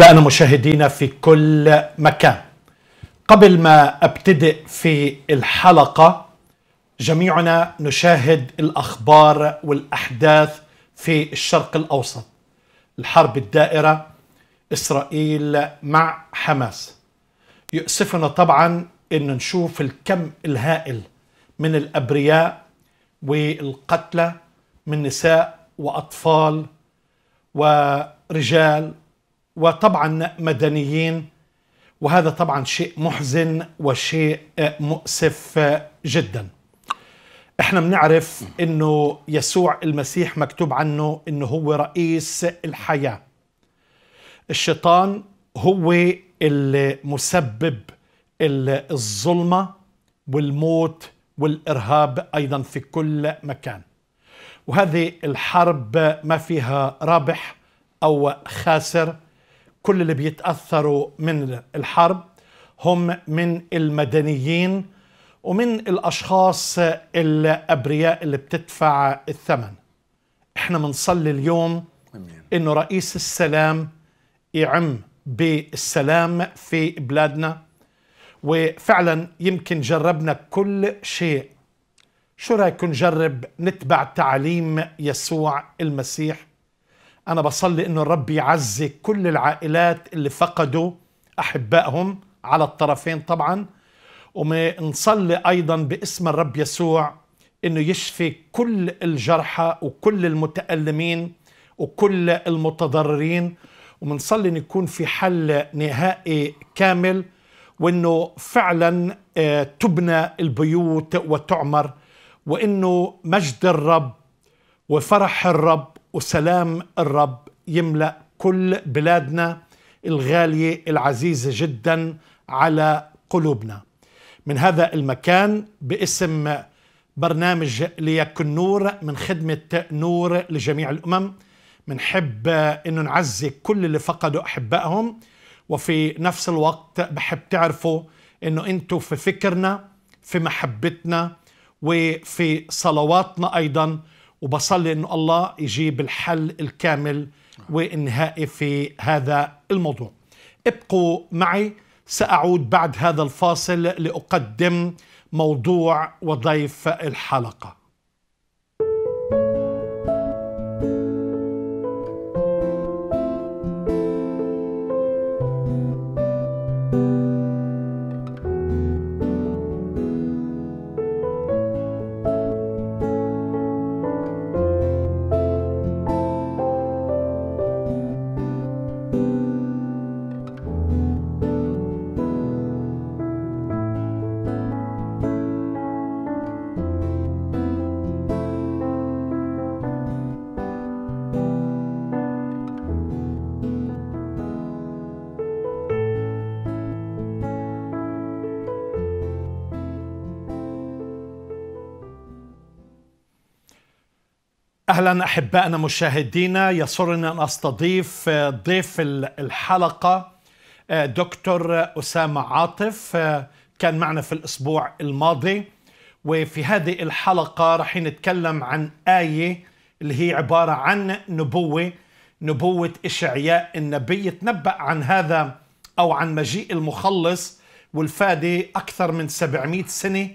أحبائنا مشاهدينا في كل مكان قبل ما أبتدئ في الحلقة جميعنا نشاهد الأخبار والأحداث في الشرق الأوسط الحرب الدائرة إسرائيل مع حماس يؤسفنا طبعا أن نشوف الكم الهائل من الأبرياء والقتلى من نساء وأطفال ورجال وطبعا مدنيين وهذا طبعا شيء محزن وشيء مؤسف جدا احنا بنعرف انه يسوع المسيح مكتوب عنه انه هو رئيس الحياه الشيطان هو المسبب الظلمه والموت والارهاب ايضا في كل مكان وهذه الحرب ما فيها رابح او خاسر كل اللي بيتأثروا من الحرب هم من المدنيين ومن الأشخاص الأبرياء اللي بتدفع الثمن احنا بنصلي اليوم انه رئيس السلام يعم بالسلام في بلادنا وفعلا يمكن جربنا كل شيء شو رايكم نجرب نتبع تعاليم يسوع المسيح أنا بصلي إنه الرب يعزي كل العائلات اللي فقدوا أحبائهم على الطرفين طبعا ونصلي أيضا باسم الرب يسوع إنه يشفي كل الجرحى وكل المتألمين وكل المتضررين ومنصلي إنه يكون في حل نهائي كامل وإنه فعلا آه، تبنى البيوت وتعمر وإنه مجد الرب وفرح الرب وسلام الرب يملا كل بلادنا الغاليه العزيزه جدا على قلوبنا من هذا المكان باسم برنامج ليكن نور من خدمه نور لجميع الامم بنحب انه نعزي كل اللي فقدوا احبائهم وفي نفس الوقت بحب تعرفوا انه انتم في فكرنا في محبتنا وفي صلواتنا ايضا وبصلي انه الله يجيب الحل الكامل والنهائي في هذا الموضوع ابقوا معي سأعود بعد هذا الفاصل لأقدم موضوع وضيف الحلقة اهلا احبائنا مشاهدينا يسرنا ان استضيف آه، ضيف الحلقه آه، دكتور اسامه عاطف آه، كان معنا في الاسبوع الماضي وفي هذه الحلقه راح نتكلم عن ايه اللي هي عباره عن نبوه نبوه اشعياء النبي تنبأ عن هذا او عن مجيء المخلص والفادي اكثر من 700 سنه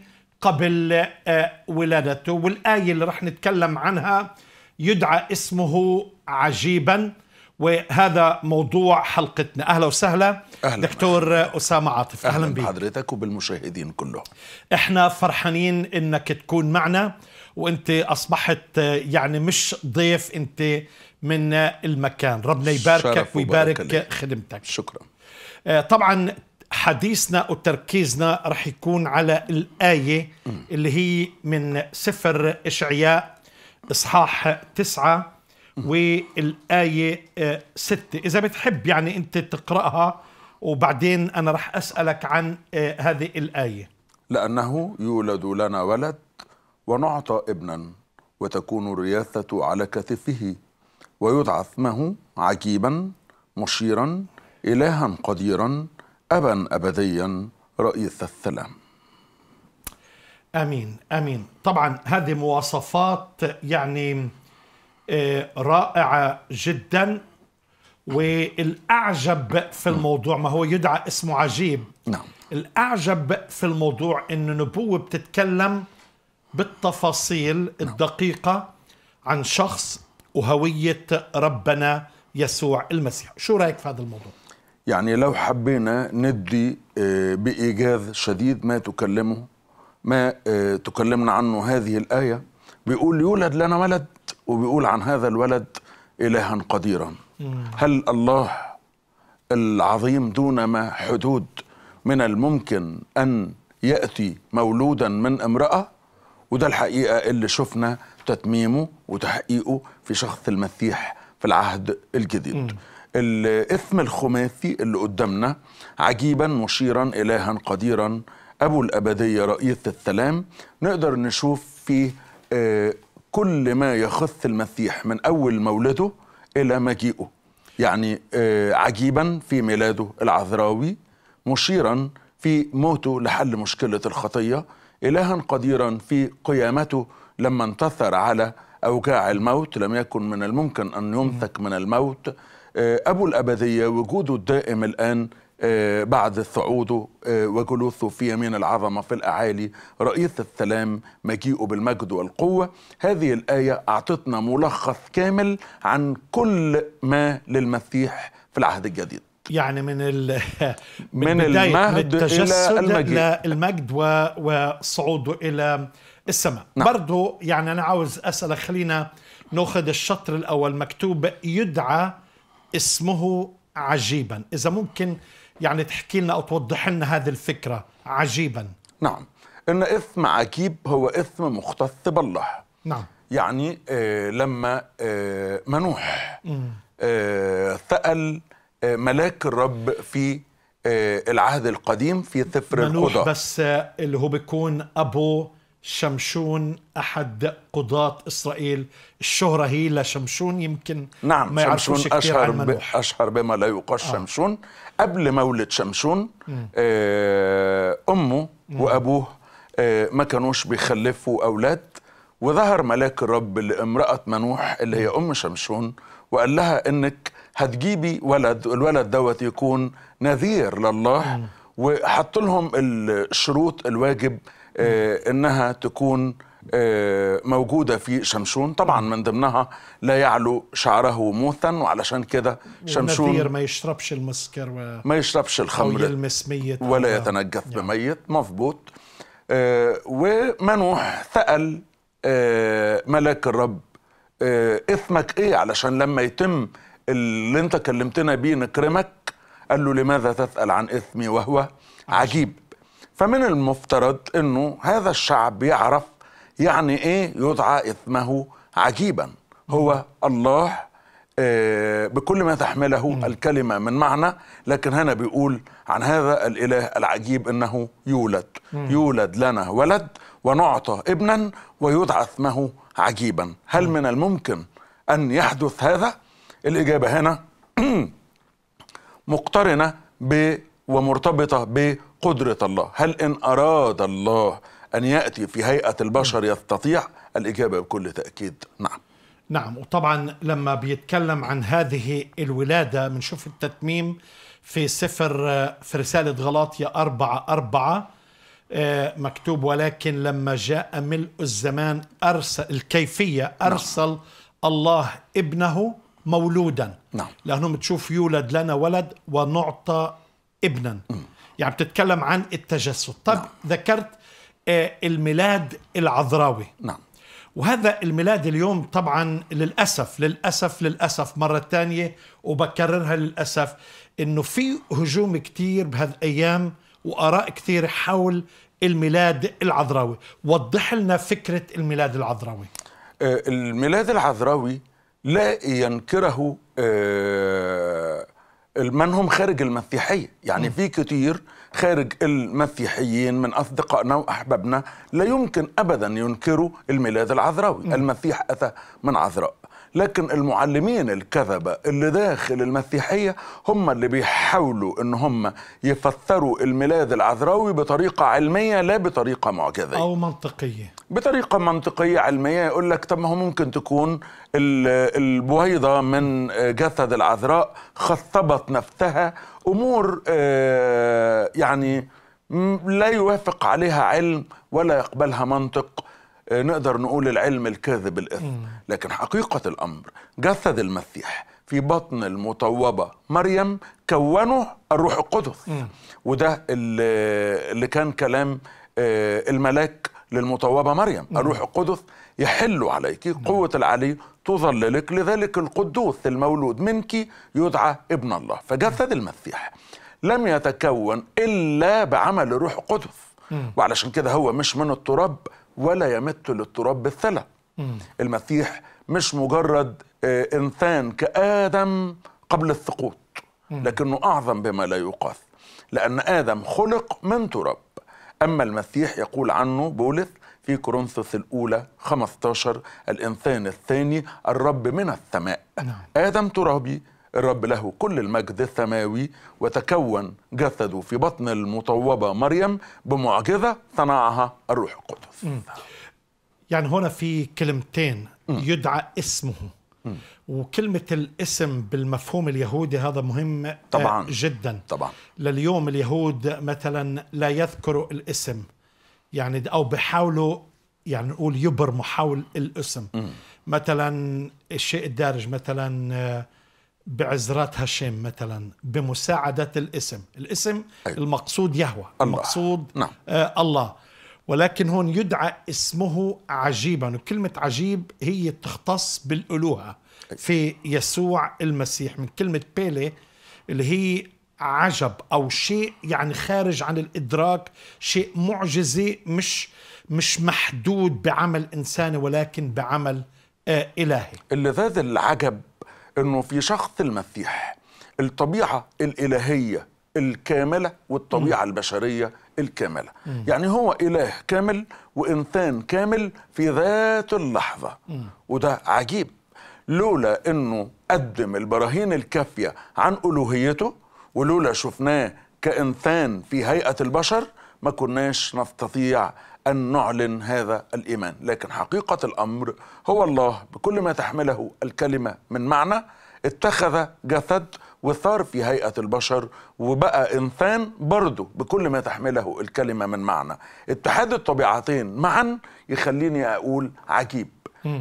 قبل آه، ولادته والآية اللي رح نتكلم عنها يدعى اسمه عجيبا وهذا موضوع حلقتنا اهلا وسهلا أهلا دكتور أهلا. اسامه عاطف اهلا, أهلا بك بحضرتك وبالمشاهدين كلهم احنا فرحانين انك تكون معنا وانت اصبحت آه، يعني مش ضيف انت من المكان ربنا يباركك ويبارك خدمتك شكرا آه، طبعا حديثنا وتركيزنا رح يكون على الآية اللي هي من سفر إشعياء إصحاح تسعة والآية آه، ستة إذا بتحب يعني أنت تقرأها وبعدين أنا رح أسألك عن آه، هذه الآية لأنه يولد لنا ولد ونعطى ابنا وتكون الرياثة على كتفه ويدعى اسمه عجيبا مشيرا إلها قديرا أبا أبديا رئيس السلام امين امين طبعا هذه مواصفات يعني آه، رائعه جدا والاعجب في نعم. الموضوع ما هو يدعى اسمه عجيب نعم الاعجب في الموضوع ان نبوه بتتكلم بالتفاصيل نعم. الدقيقه عن شخص وهويه ربنا يسوع المسيح شو رايك في هذا الموضوع يعني لو حبينا ندي آه، بإيجاز شديد ما تكلمه ما آه، تكلمنا عنه هذه الآية بيقول يولد لنا ولد وبيقول عن هذا الولد إلها قديرا هل الله العظيم دون ما حدود من الممكن أن يأتي مولودا من امرأة وده الحقيقة اللي شفنا تتميمه وتحقيقه في شخص المسيح في العهد الجديد الإثم الخماسي اللي قدامنا عجيبا مشيرا إلها قديرا أبو الأبدية رئيس السلام نقدر نشوف فيه آه، كل ما يخص المسيح من أول مولده إلى مجيئه يعني آه، عجيبا في ميلاده العذراوي مشيرا في موته لحل مشكلة الخطية إلها قديرا في قيامته لما انتصر على أوجاع الموت لم يكن من الممكن أن يمسك من الموت آه، أبو الأبدية وجوده الدائم الآن آه، بعد صعوده آه، وجلوسه في يمين العظمة في الأعالي رئيس السلام مجيئه بالمجد والقوة هذه الآية أعطتنا ملخص كامل عن كل ما للمسيح في العهد الجديد يعني من ال من, من المهد الى المجد إلى المجد و... وصعوده الى السماء نعم. برضو يعني انا عاوز اسالك خلينا ناخذ الشطر الاول مكتوب يدعى اسمه عجيبا إذا ممكن يعني تحكي لنا أو توضح لنا هذه الفكرة عجيبا نعم إن إثم عجيب هو إثم مختص بالله نعم يعني آه لما آه منوح آه سأل آه ملاك الرب في آه العهد القديم في سفر الخضار منوح بس آه، اللي هو بيكون أبو شمشون أحد قضاة إسرائيل الشهرة هي لشمشون يمكن نعم ما شمشون أشهر, ب... أشهر بما لا يقاس آه. شمشون قبل مولد شمشون آه أمه مم. وأبوه آه ما كانوش بيخلفوا أولاد وظهر ملاك الرب لامرأة منوح اللي هي أم شمشون وقال لها إنك هتجيبي ولد الولد دوت يكون نذير لله وحط لهم الشروط الواجب آه، انها تكون آه، موجودة في شمشون طبعا من ضمنها لا يعلو شعره موثا وعلشان كده شمشون ما يشربش المسكر و... ما يشربش الخمر يلمس ميت ولا يتنجف يعني. بميت مظبوط آه، ومنوح ثقل ملاك الرب اثمك ايه علشان لما يتم اللي انت كلمتنا بيه نكرمك قال له لماذا تسأل عن اثمي وهو عجيب فمن المفترض انه هذا الشعب يعرف يعني ايه يدعى اسمه عجيبا هو الله آه، بكل ما تحمله الكلمة من معنى لكن هنا بيقول عن هذا الإله العجيب إنه يولد يولد لنا ولد ونعطى ابنا ويدعى اسمه عجيبا هل من الممكن أن يحدث هذا؟ الإجابة هنا مقترنة ب ومرتبطة ب قدرة الله هل إن أراد الله أن يأتي في هيئة البشر يستطيع الإجابة بكل تأكيد نعم نعم وطبعا لما بيتكلم عن هذه الولادة بنشوف التتميم في سفر في رسالة غلاطية أربعة أربعة آه، مكتوب ولكن لما جاء ملء الزمان أرسل الكيفية نعم. أرسل نعم. الله ابنه مولودا نعم. لأنه تشوف يولد لنا ولد ونعطى ابنا م. يعني بتتكلم عن التجسد طب نعم. ذكرت آه، الميلاد العذراوي نعم وهذا الميلاد اليوم طبعا للأسف للأسف للأسف مرة ثانية وبكررها للأسف أنه في هجوم كثير بهذه الأيام وآراء كثير حول الميلاد العذراوي وضح لنا فكرة الميلاد العذراوي آه، الميلاد العذراوي لا ينكره آه منهم خارج المسيحية يعني في كتير خارج المسيحيين من أصدقائنا وأحبابنا لا يمكن أبدا ينكروا الميلاد العذراوي المسيح أتى من عذراء لكن المعلمين الكذبة اللي داخل المسيحية هم اللي بيحاولوا ان هم يفسروا الميلاد العذراوي بطريقة علمية لا بطريقة معجزية أو منطقية بطريقة منطقية علمية يقول لك طب ما هو ممكن تكون البويضة من جسد العذراء خصبت نفسها أمور آه، يعني لا يوافق عليها علم ولا يقبلها منطق آه، نقدر نقول العلم الكاذب الإثم لكن حقيقة الأمر جسد المسيح في بطن المطوبة مريم كونه الروح القدس وده اللي كان كلام آه، الملاك للمطوبة مريم الروح القدس يحل عليك قوة العلي تظللك لذلك القدوس المولود منك يدعى ابن الله فجسد المسيح لم يتكون إلا بعمل الروح القدس وعلشان كده هو مش من التراب ولا يمت للتراب بالثلج المسيح مش مجرد آه، انسان كادم قبل السقوط لكنه اعظم بما لا يقاس لان ادم خلق من تراب اما المسيح يقول عنه بولس في كورنثوس الاولى 15 الانسان الثاني الرب من السماء نعم. ادم ترابي الرب له كل المجد السماوي وتكون جسده في بطن المطوبة مريم بمعجزة صنعها الروح القدس يعني هنا في كلمتين يدعى اسمه وكلمة الاسم بالمفهوم اليهودي هذا مهم طبعا جدا طبعا لليوم اليهود مثلا لا يذكروا الاسم يعني أو بحاولوا يعني نقول يبرموا حول الاسم مثلا الشيء الدارج مثلا آه، بعزرات هشيم مثلا بمساعدة الاسم الاسم أيوة. المقصود يهوى الله. المقصود نعم. آه الله ولكن هون يدعى اسمه عجيبا وكلمة عجيب هي تختص بالألوهة أيوة. في يسوع المسيح من كلمة بيلي اللي هي عجب أو شيء يعني خارج عن الإدراك شيء معجزي مش مش محدود بعمل إنساني ولكن بعمل آه إلهي اللي ذات العجب انه في شخص المسيح الطبيعه الالهيه الكامله والطبيعه م. البشريه الكامله م. يعني هو اله كامل وانسان كامل في ذات اللحظه م. وده عجيب لولا انه قدم البراهين الكافيه عن الوهيته ولولا شفناه كانسان في هيئه البشر ما كناش نستطيع أن نعلن هذا الإيمان لكن حقيقة الأمر هو الله بكل ما تحمله الكلمة من معنى اتخذ جسد وثار في هيئة البشر وبقى إنسان برضه بكل ما تحمله الكلمة من معنى اتحاد الطبيعتين معا يخليني أقول عجيب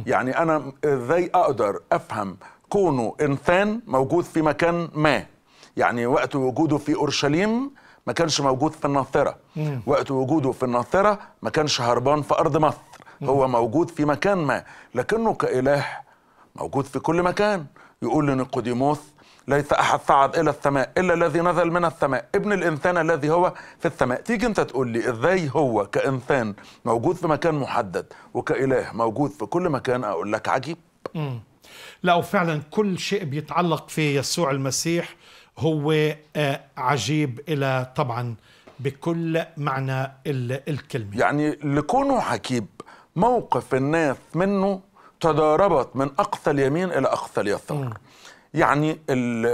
يعني أنا إزاي أقدر أفهم كونه إنسان موجود في مكان ما يعني وقت وجوده في أورشليم ما كانش موجود في الناصره وقت وجوده في الناصره ما كانش هربان في ارض مصر هو موجود في مكان ما لكنه كاله موجود في كل مكان يقول لنيقوديموس ليس احد صعد الى السماء الا الذي نزل من السماء ابن الانسان الذي هو في السماء تيجي انت تقول لي ازاي هو كانسان موجود في مكان محدد وكاله موجود في كل مكان اقول لك عجيب لا وفعلا كل شيء بيتعلق في يسوع المسيح هو آه، عجيب إلى طبعا بكل معنى الكلمة يعني لكونه حكيب موقف الناس منه تضاربت من أقصى اليمين إلى أقصى اليسار يعني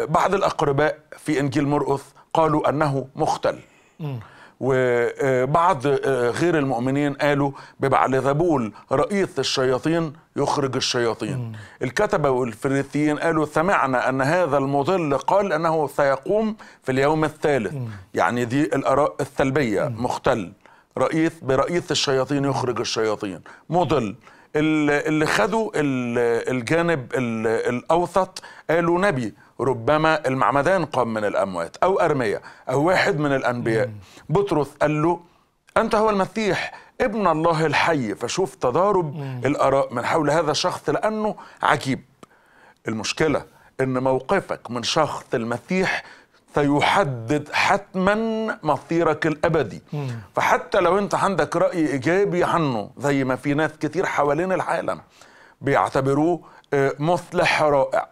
بعض الأقرباء في إنجيل مرقس قالوا أنه مختل م. وبعض آه، غير المؤمنين قالوا ببعلذبول رئيس الشياطين يخرج الشياطين الكتبة والفريسيين قالوا سمعنا أن هذا المضل قال أنه سيقوم في اليوم الثالث يعني دي الأراء السلبية مختل رئيس برئيس الشياطين يخرج الشياطين مضل اللي خدوا الجانب الأوسط قالوا نبي ربما المعمدان قام من الأموات أو أرمية أو واحد من الأنبياء بطرس قال له أنت هو المسيح ابن الله الحي فشوف تضارب مم. الآراء من حول هذا الشخص لأنه عجيب المشكلة إن موقفك من شخص المسيح سيحدد حتما مصيرك الابدي مم. فحتى لو انت عندك راي ايجابي عنه زي ما في ناس كتير حوالين العالم بيعتبروه آه، مصلح رائع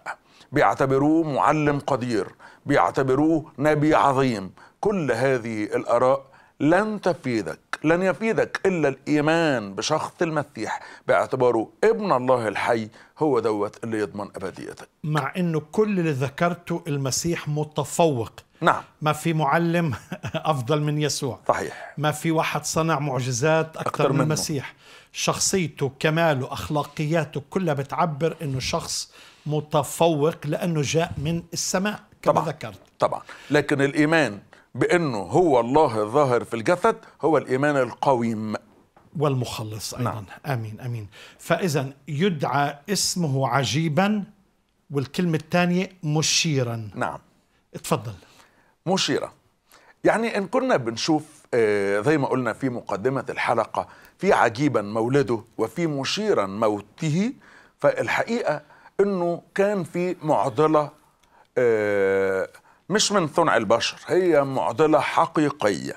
بيعتبروه معلم قدير بيعتبروه نبي عظيم كل هذه الآراء لن تفيدك لن يفيدك إلا الإيمان بشخص المسيح باعتباره ابن الله الحي هو دوت اللي يضمن أبديتك مع أنه كل اللي ذكرته المسيح متفوق نعم ما في معلم أفضل من يسوع صحيح ما في واحد صنع معجزات أكثر, أكثر من المسيح شخصيته كماله أخلاقياته كلها بتعبر أنه شخص متفوق لأنه جاء من السماء كما طبعا ذكرت طبعا لكن الإيمان بأنه هو الله الظاهر في الجسد هو الإيمان القويم والمخلص نعم. أيضا نعم. آمين آمين فإذا يدعى اسمه عجيبا والكلمة الثانية مشيرا نعم اتفضل مشيرا يعني إن كنا بنشوف آه، زي ما قلنا في مقدمة الحلقة في عجيبا مولده وفي مشيرا موته فالحقيقة انه كان في معضله آه، مش من صنع البشر هي معضله حقيقيه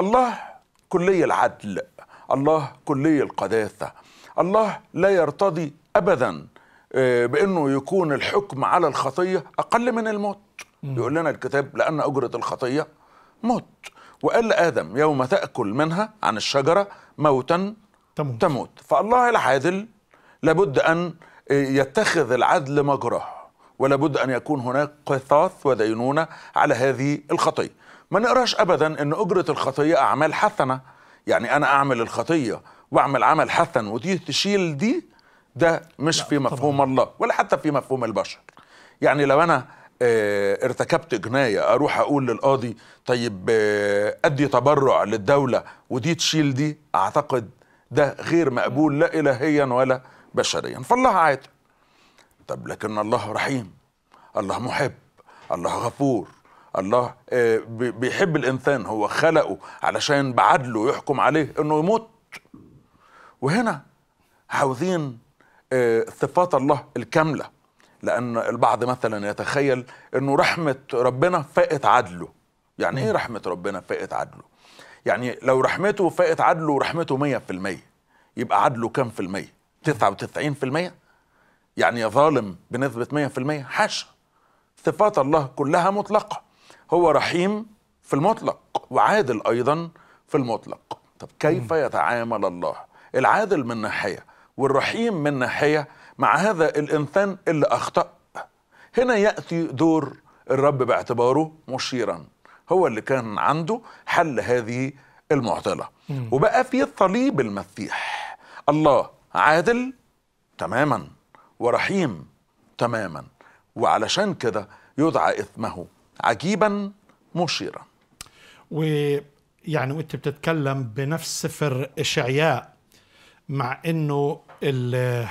الله كلي العدل الله كلي القداسه الله لا يرتضي ابدا آه، بانه يكون الحكم على الخطيه اقل من الموت يقول لنا الكتاب لان اجره الخطيه موت وقال ادم يوم تاكل منها عن الشجره موتا تموت, تموت. فالله العادل لابد ان يتخذ العدل مجراه ولا بد أن يكون هناك قصاص ودينونة على هذه الخطية ما نقراش أبدا أن أجرة الخطية أعمال حسنة يعني أنا أعمل الخطية وأعمل عمل حسن ودي تشيل دي ده مش في مفهوم طبعا. الله ولا حتى في مفهوم البشر يعني لو أنا آه، ارتكبت جناية أروح أقول للقاضي طيب آه، أدي تبرع للدولة ودي تشيل دي أعتقد ده غير مقبول لا إلهيا ولا بشريا فالله عادل طب لكن الله رحيم الله محب الله غفور الله آه، بيحب الانسان هو خلقه علشان بعدله يحكم عليه انه يموت وهنا عاوزين آه، صفات الله الكامله لان البعض مثلا يتخيل انه رحمه ربنا فاقت عدله يعني ايه رحمه ربنا فاقت عدله يعني لو رحمته فاقت عدله ورحمته 100% يبقى عدله كام في المية 99% يعني يا ظالم بنسبة 100% حاشا صفات الله كلها مطلقة هو رحيم في المطلق وعادل أيضا في المطلق طب كيف يتعامل الله العادل من ناحية والرحيم من ناحية مع هذا الإنسان اللي أخطأ هنا يأتي دور الرب باعتباره مشيرا هو اللي كان عنده حل هذه المعضلة وبقى في صليب المسيح الله عادل تماما ورحيم تماما وعلشان كده يدعى إثمه عجيبا مشيرا ويعني وانت بتتكلم بنفس سفر إشعياء مع انه انه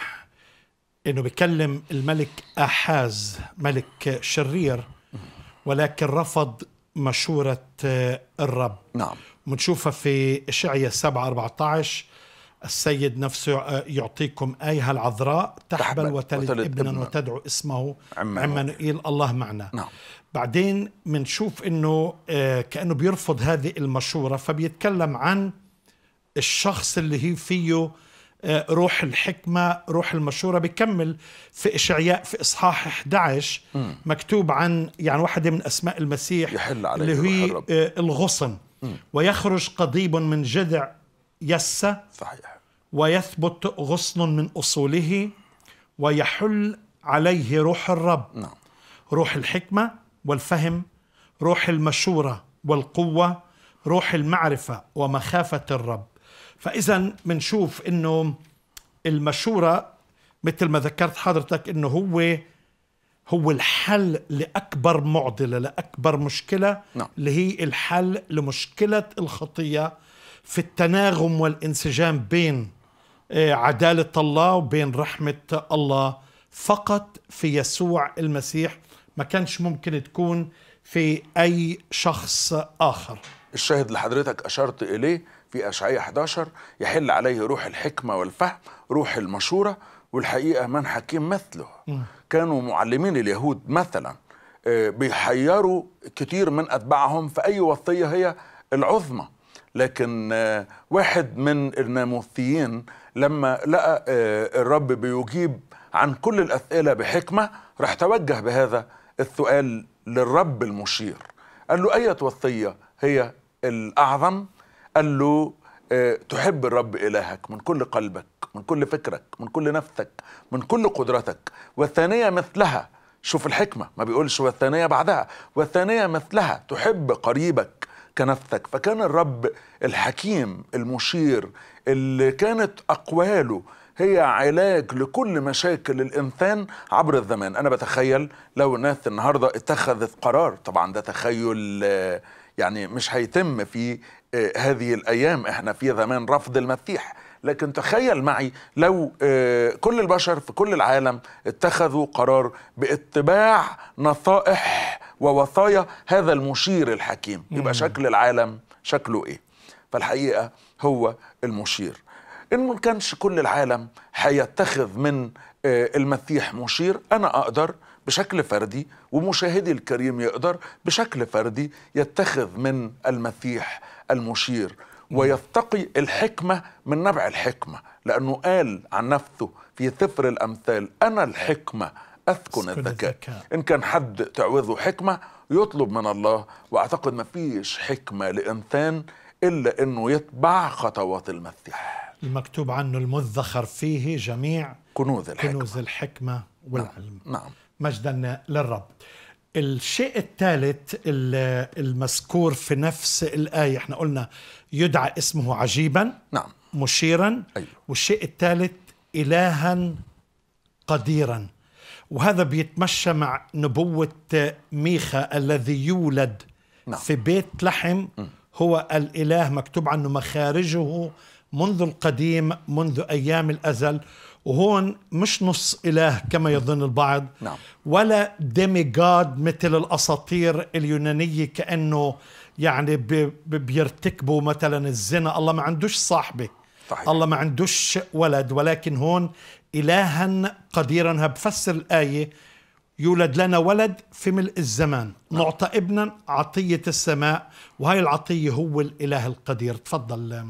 بيكلم الملك احاز ملك شرير ولكن رفض مشورة الرب نعم بنشوفها في إشعياء 7 14 السيد نفسه آه، يعطيكم آيها العذراء تحبل, وتلد, وتلد ابنا, إبن وتدعو اسمه عمانوئيل الله معنا نعم. بعدين منشوف انه آه، كأنه بيرفض هذه المشورة فبيتكلم عن الشخص اللي هي فيه آه، روح الحكمة روح المشورة بيكمل في إشعياء في إصحاح 11 مكتوب عن يعني واحدة من أسماء المسيح يحل عليه اللي هي الغصن ويخرج قضيب من جذع يس صحيح ويثبت غصن من أصوله ويحل عليه روح الرب نعم. روح الحكمة والفهم روح المشورة والقوة روح المعرفة ومخافة الرب فإذا بنشوف أنه المشورة مثل ما ذكرت حضرتك أنه هو هو الحل لأكبر معضلة لأكبر مشكلة نعم. اللي هي الحل لمشكلة الخطية في التناغم والانسجام بين آه، عدالة الله وبين رحمة الله فقط في يسوع المسيح ما كانش ممكن تكون في أي شخص آخر الشاهد اللي حضرتك أشرت إليه في أشعية 11 يحل عليه روح الحكمة والفهم روح المشورة والحقيقة من حكيم مثله كانوا معلمين اليهود مثلا آه، بيحيروا كتير من أتباعهم في أي وصية هي العظمى لكن آه، واحد من الناموثيين لما لقى آه، الرب بيجيب عن كل الأسئلة بحكمة راح توجه بهذا السؤال للرب المشير قال له أية وصية هي الأعظم قال له آه، تحب الرب إلهك من كل قلبك من كل فكرك من كل نفسك من كل قدرتك والثانية مثلها شوف الحكمة ما بيقولش والثانية بعدها والثانية مثلها تحب قريبك كنفتك فكان الرب الحكيم المشير اللي كانت أقواله هي علاج لكل مشاكل الإنسان عبر الزمان أنا بتخيل لو الناس النهاردة اتخذت قرار طبعا ده تخيل آه، يعني مش هيتم في آه، هذه الأيام احنا في زمان رفض المسيح لكن تخيل معي لو آه، كل البشر في كل العالم اتخذوا قرار باتباع نصائح ووصايا هذا المشير الحكيم يبقى شكل العالم شكله ايه فالحقيقه هو المشير ان ما كانش كل العالم هيتخذ من آه، المسيح مشير انا اقدر بشكل فردي ومشاهدي الكريم يقدر بشكل فردي يتخذ من المسيح المشير ويتقي الحكمه من نبع الحكمه لانه قال عن نفسه في سفر الامثال انا الحكمه أثكن الذكاء. الذكاء إن كان حد تعوزه حكمة يطلب من الله وأعتقد ما فيش حكمة لإنسان إلا أنه يتبع خطوات المسيح المكتوب عنه المذخر فيه جميع كنوز الحكمة, كنوز الحكمة والعلم نعم, نعم. مجدا للرب الشيء الثالث المذكور في نفس الآية احنا قلنا يدعى اسمه عجيبا نعم مشيرا أيوه. والشيء الثالث إلها قديرا وهذا بيتمشى مع نبوة ميخا الذي يولد نعم. في بيت لحم هو الإله مكتوب عنه مخارجه منذ القديم منذ أيام الأزل وهون مش نص إله كما يظن البعض نعم. ولا ديميجاد مثل الأساطير اليونانية كأنه يعني بيرتكبوا مثلا الزنا الله ما عندوش صاحبه صحيح. الله ما عندوش ولد ولكن هون إلها قديرا بفسر الآية يولد لنا ولد في ملء الزمان نعطى ابنا عطية السماء وهي العطية هو الإله القدير تفضل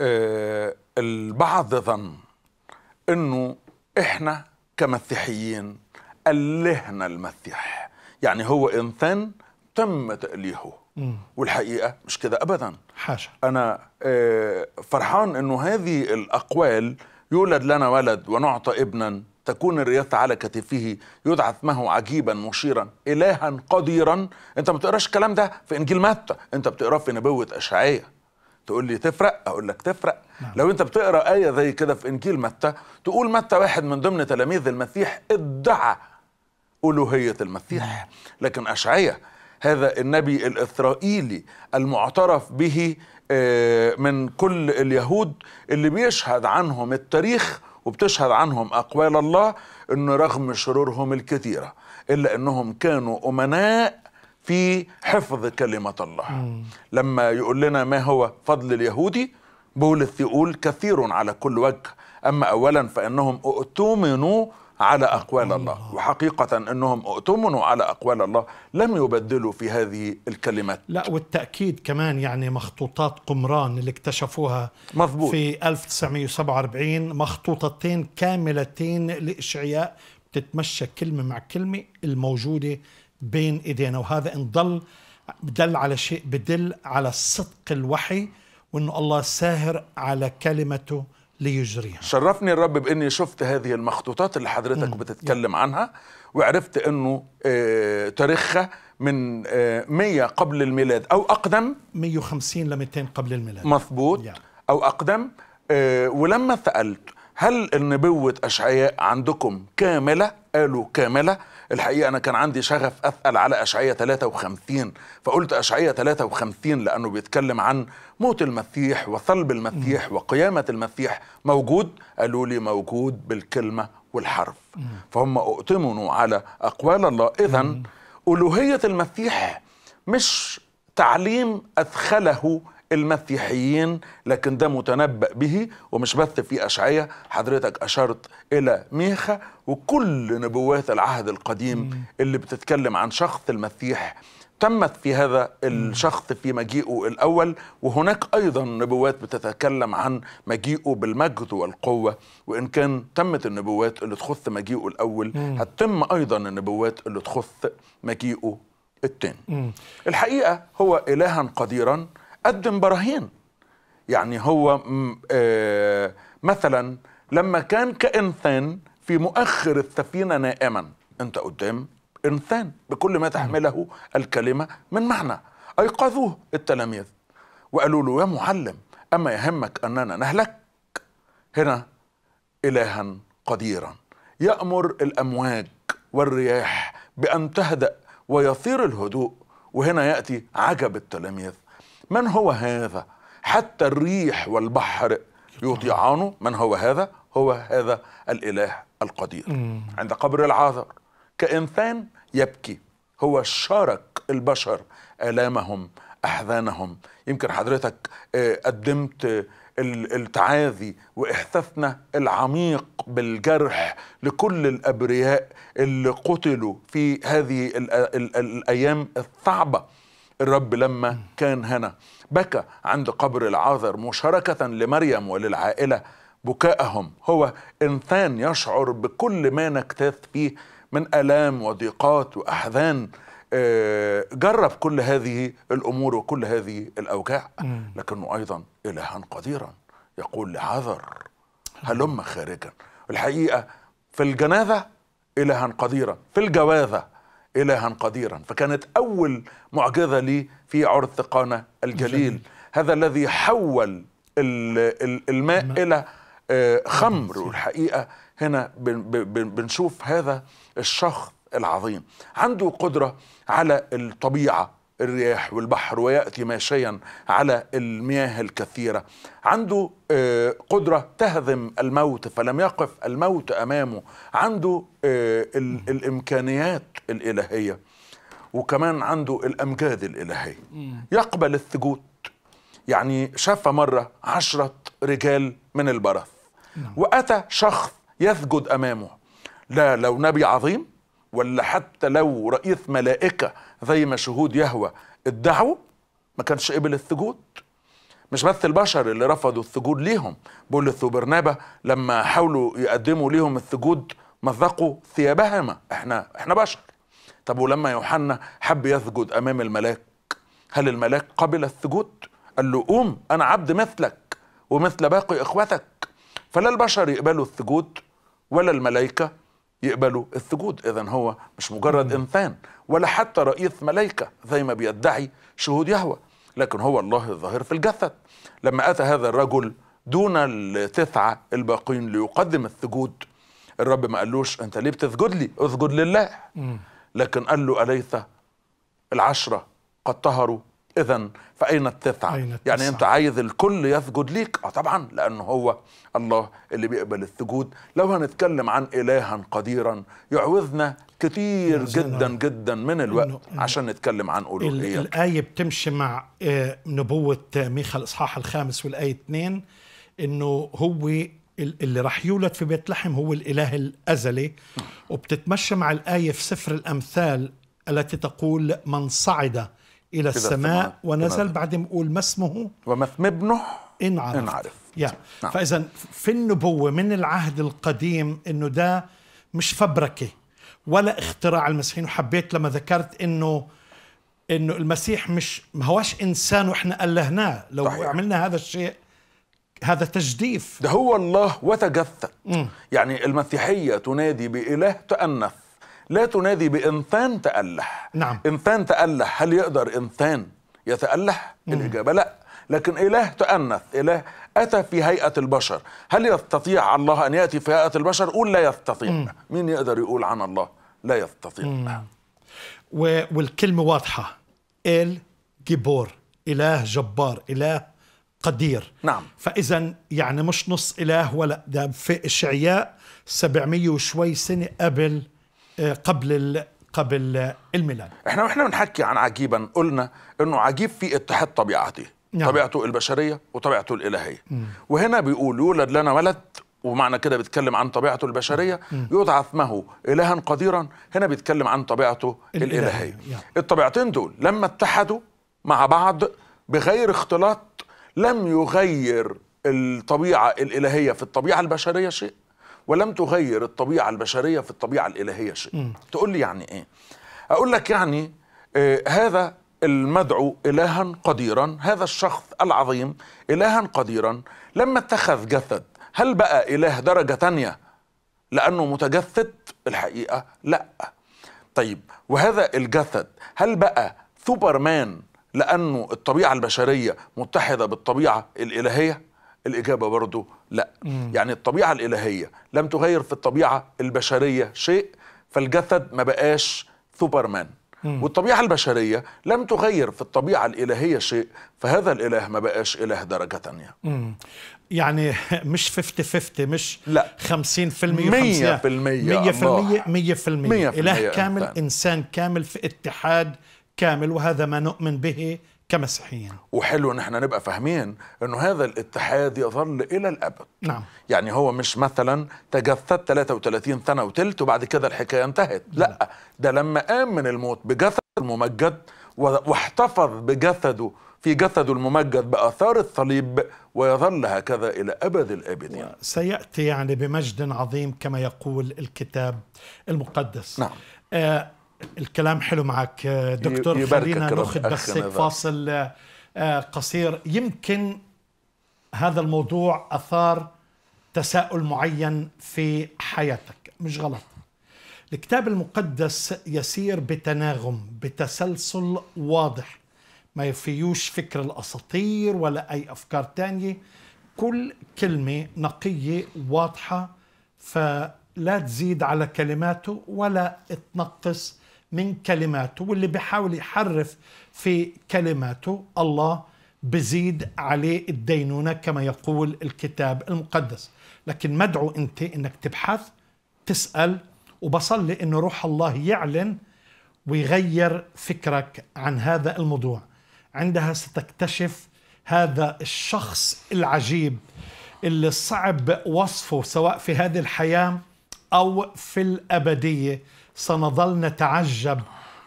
أه البعض ظن أنه إحنا كمسيحيين ألهنا المسيح يعني هو إنسان تم تأليهه والحقيقة مش كده أبدا حاشا أنا آه، فرحان أنه هذه الأقوال يولد لنا ولد ونعطى ابنا تكون الرياضة على كتفه يدعى اسمه عجيبا مشيرا إلها قديرا أنت ما بتقراش الكلام ده في إنجيل متى أنت بتقراه في نبوة أشعية تقول لي تفرق أقول لك تفرق نعم. لو أنت بتقرأ آية زي كده في إنجيل متى تقول متى واحد من ضمن تلاميذ المسيح ادعى ألوهية المسيح نعم. لكن أشعية هذا النبي الإسرائيلي المعترف به آه، من كل اليهود اللي بيشهد عنهم التاريخ وبتشهد عنهم أقوال الله أنه رغم شرورهم الكثيرة إلا أنهم كانوا أمناء في حفظ كلمة الله مم. لما يقول لنا ما هو فضل اليهودي بولث يقول كثير على كل وجه أما أولا فإنهم اؤتمنوا على أقوال الله وحقيقة أنهم اؤتمنوا على أقوال الله لم يبدلوا في هذه الكلمات لا والتأكيد كمان يعني مخطوطات قمران اللي اكتشفوها مظبوط في 1947 مخطوطتين كاملتين لإشعياء بتتمشى كلمة مع كلمة الموجودة بين إيدينا وهذا إن ضل بدل على شيء بدل على صدق الوحي وأنه الله ساهر على كلمته ليجريها شرفني الرب باني شفت هذه المخطوطات اللي حضرتك مم. بتتكلم مم. عنها وعرفت انه آه تاريخها من آه 100 قبل الميلاد او اقدم 150 ل 200 قبل الميلاد مظبوط يعني. او اقدم آه ولما سالت هل النبوة أشعياء عندكم كاملة؟ قالوا كاملة الحقيقه انا كان عندي شغف اثقل على اشعياء 53 فقلت اشعياء 53 لانه بيتكلم عن موت المسيح وصلب المسيح وقيامه المسيح موجود قالوا لي موجود بالكلمه والحرف فهم اؤتمنوا على اقوال الله اذا الوهيه المسيح مش تعليم ادخله المسيحيين لكن ده متنبأ به ومش بس في أشعية حضرتك أشرت إلى ميخا وكل نبوات العهد القديم اللي بتتكلم عن شخص المسيح تمت في هذا الشخص في مجيئه الأول وهناك أيضا نبوات بتتكلم عن مجيئه بالمجد والقوة وإن كان تمت النبوات اللي تخص مجيئه الأول هتتم أيضا النبوات اللي تخص مجيئه التاني الحقيقة هو إلها قديرا قدم براهين يعني هو آه، مثلا لما كان كإنسان في مؤخر السفينة نائما أنت قدام إنسان بكل ما تحمله الكلمة من معنى أيقظوه التلاميذ وقالوا له يا معلم أما يهمك أننا نهلك هنا إلها قديرا يأمر الأمواج والرياح بأن تهدأ ويثير الهدوء وهنا يأتي عجب التلاميذ من هو هذا حتى الريح والبحر يطيعانه من هو هذا هو هذا الإله القدير عند قبر العاذر كإنسان يبكي هو شارك البشر آلامهم أحزانهم يمكن حضرتك آه، قدمت آه، التعاذي واحساسنا العميق بالجرح لكل الابرياء اللي قتلوا في هذه الايام الصعبه الرب لما كان هنا بكى عند قبر العاذر مشاركة لمريم وللعائلة بكاءهم هو إنسان يشعر بكل ما نكتث فيه من آلام وضيقات وأحزان آه، جرب كل هذه الأمور وكل هذه الأوجاع لكنه أيضا إلها قديرا يقول لعذر هلم خارجا الحقيقة في الجنازة إلها قديرا في الجوازة إلها قديرا فكانت أول معجزة لي في عرض ثقانة الجليل هذا الذي حول الماء إلى آه، خمر والحقيقة هنا بنشوف هذا الشخص العظيم عنده قدرة على الطبيعة الرياح والبحر وياتي ماشيا على المياه الكثيره عنده آه، قدره تهزم الموت فلم يقف الموت امامه عنده آه، الامكانيات الالهيه وكمان عنده الامجاد الالهيه يقبل السجود يعني شاف مره عشره رجال من البرث نعم. واتى شخص يسجد امامه لا لو نبي عظيم ولا حتى لو رئيس ملائكه زي ما شهود يهوى ادعوا ما كانش قبل السجود مش بس البشر اللي رفضوا السجود ليهم بولس وبرنابا لما حاولوا يقدموا ليهم السجود مزقوا ثيابهما احنا احنا بشر طب ولما يوحنا حب يسجد امام الملاك هل الملاك قبل السجود قال له قوم انا عبد مثلك ومثل باقي اخوتك فلا البشر يقبلوا السجود ولا الملائكه يقبلوا السجود إذا هو مش مجرد إنسان ولا حتى رئيس ملائكة زي ما بيدعي شهود يهوه لكن هو الله الظاهر في الجسد لما أتى هذا الرجل دون التسعة الباقين ليقدم السجود الرب ما قالوش أنت ليه بتسجد لي اسجد لله لكن قال له أليس العشرة قد طهروا اذا فاين التسعه أين التسعة؟ يعني انت عايز الكل يسجد ليك اه طبعا لانه هو الله اللي بيقبل السجود لو هنتكلم عن الها قديرا يعوزنا كتير جدا جدا من الوقت إنه عشان نتكلم عن الوهيه الايه بتمشي مع آه، نبوه ميخا الاصحاح الخامس والايه 2 انه هو اللي راح يولد في بيت لحم هو الاله الازلي وبتتمشى مع الايه في سفر الامثال التي تقول من صعد إلى السماء ونزل بعد بعدين أقول ما اسمه وما اسم ابنه إن عرف, إن عرف. Yeah. نعم. فإذا في النبوة من العهد القديم إنه ده مش فبركة ولا اختراع المسيحيين وحبيت لما ذكرت إنه إنه المسيح مش ما هواش إنسان وإحنا ألهناه لو طحيح. عملنا هذا الشيء هذا تجديف ده هو الله وتجسد يعني المسيحية تنادي بإله تأنث لا تنادي بإنسان تأله نعم إنسان تأله هل يقدر إنسان يتأله؟ الإجابة لا لكن إله تأنث إله أتى في هيئة البشر هل يستطيع الله أن يأتي في هيئة البشر؟ قول لا يستطيع مم. مين يقدر يقول عن الله لا يستطيع و... والكلمة واضحة إل جبور إله جبار إله قدير نعم فإذا يعني مش نص إله ولا ده في إشعياء 700 وشوي سنة قبل قبل قبل الميلاد احنا واحنا بنحكي عن عجيبا قلنا انه عجيب في اتحاد طبيعته نعم. طبيعته البشريه وطبيعته الالهيه مم. وهنا بيقول يولد لنا ولد ومعنى كده بيتكلم عن طبيعته البشريه مم. يوضع اسمه الها قديرا هنا بيتكلم عن طبيعته الالهيه, الإلهية. يعني. الطبيعتين دول لما اتحدوا مع بعض بغير اختلاط لم يغير الطبيعه الالهيه في الطبيعه البشريه شيء ولم تغير الطبيعة البشرية في الطبيعة الإلهية شيء تقول لي يعني إيه أقول لك يعني آه هذا المدعو إلها قديرا هذا الشخص العظيم إلها قديرا لما اتخذ جسد هل بقى إله درجة تانية لأنه متجسد الحقيقة لا طيب وهذا الجسد هل بقى سوبرمان لأنه الطبيعة البشرية متحدة بالطبيعة الإلهية الإجابة برضو لا مم. يعني الطبيعة الإلهية لم تغير في الطبيعة البشرية شيء فالجسد ما بقاش سوبرمان مم. والطبيعة البشرية لم تغير في الطبيعة الإلهية شيء فهذا الإله ما بقاش إله درجة ثانية يعني مش 50 50 مش لا 50 في 100 في 100 100 إله كامل إنسان. إنسان كامل في اتحاد كامل وهذا ما نؤمن به كمسيحيين وحلو ان احنا نبقى فاهمين انه هذا الاتحاد يظل الى الابد نعم يعني هو مش مثلا تجسد 33 سنه وتلت وبعد كده الحكايه انتهت لا, لا. ده لما قام من الموت بجسد الممجد واحتفظ بجسده في جسده الممجد بآثار الصليب ويظل هكذا إلى أبد الآبدين سيأتي يعني بمجد عظيم كما يقول الكتاب المقدس نعم آه الكلام حلو معك آه، دكتور خلينا ناخذ بس فاصل آه، آه، قصير يمكن هذا الموضوع اثار تساؤل معين في حياتك مش غلط الكتاب المقدس يسير بتناغم بتسلسل واضح ما فيوش فكر الاساطير ولا اي افكار تانية كل كلمه نقيه واضحه فلا تزيد على كلماته ولا تنقص من كلماته واللي بيحاول يحرف في كلماته الله بزيد عليه الدينونة كما يقول الكتاب المقدس لكن مدعو أنت أنك تبحث تسأل وبصلي أن روح الله يعلن ويغير فكرك عن هذا الموضوع عندها ستكتشف هذا الشخص العجيب اللي صعب وصفه سواء في هذه الحياة أو في الأبدية سنظل نتعجب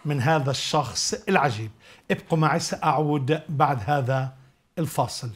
من هذا الشخص العجيب ابقوا معي سأعود بعد هذا الفاصل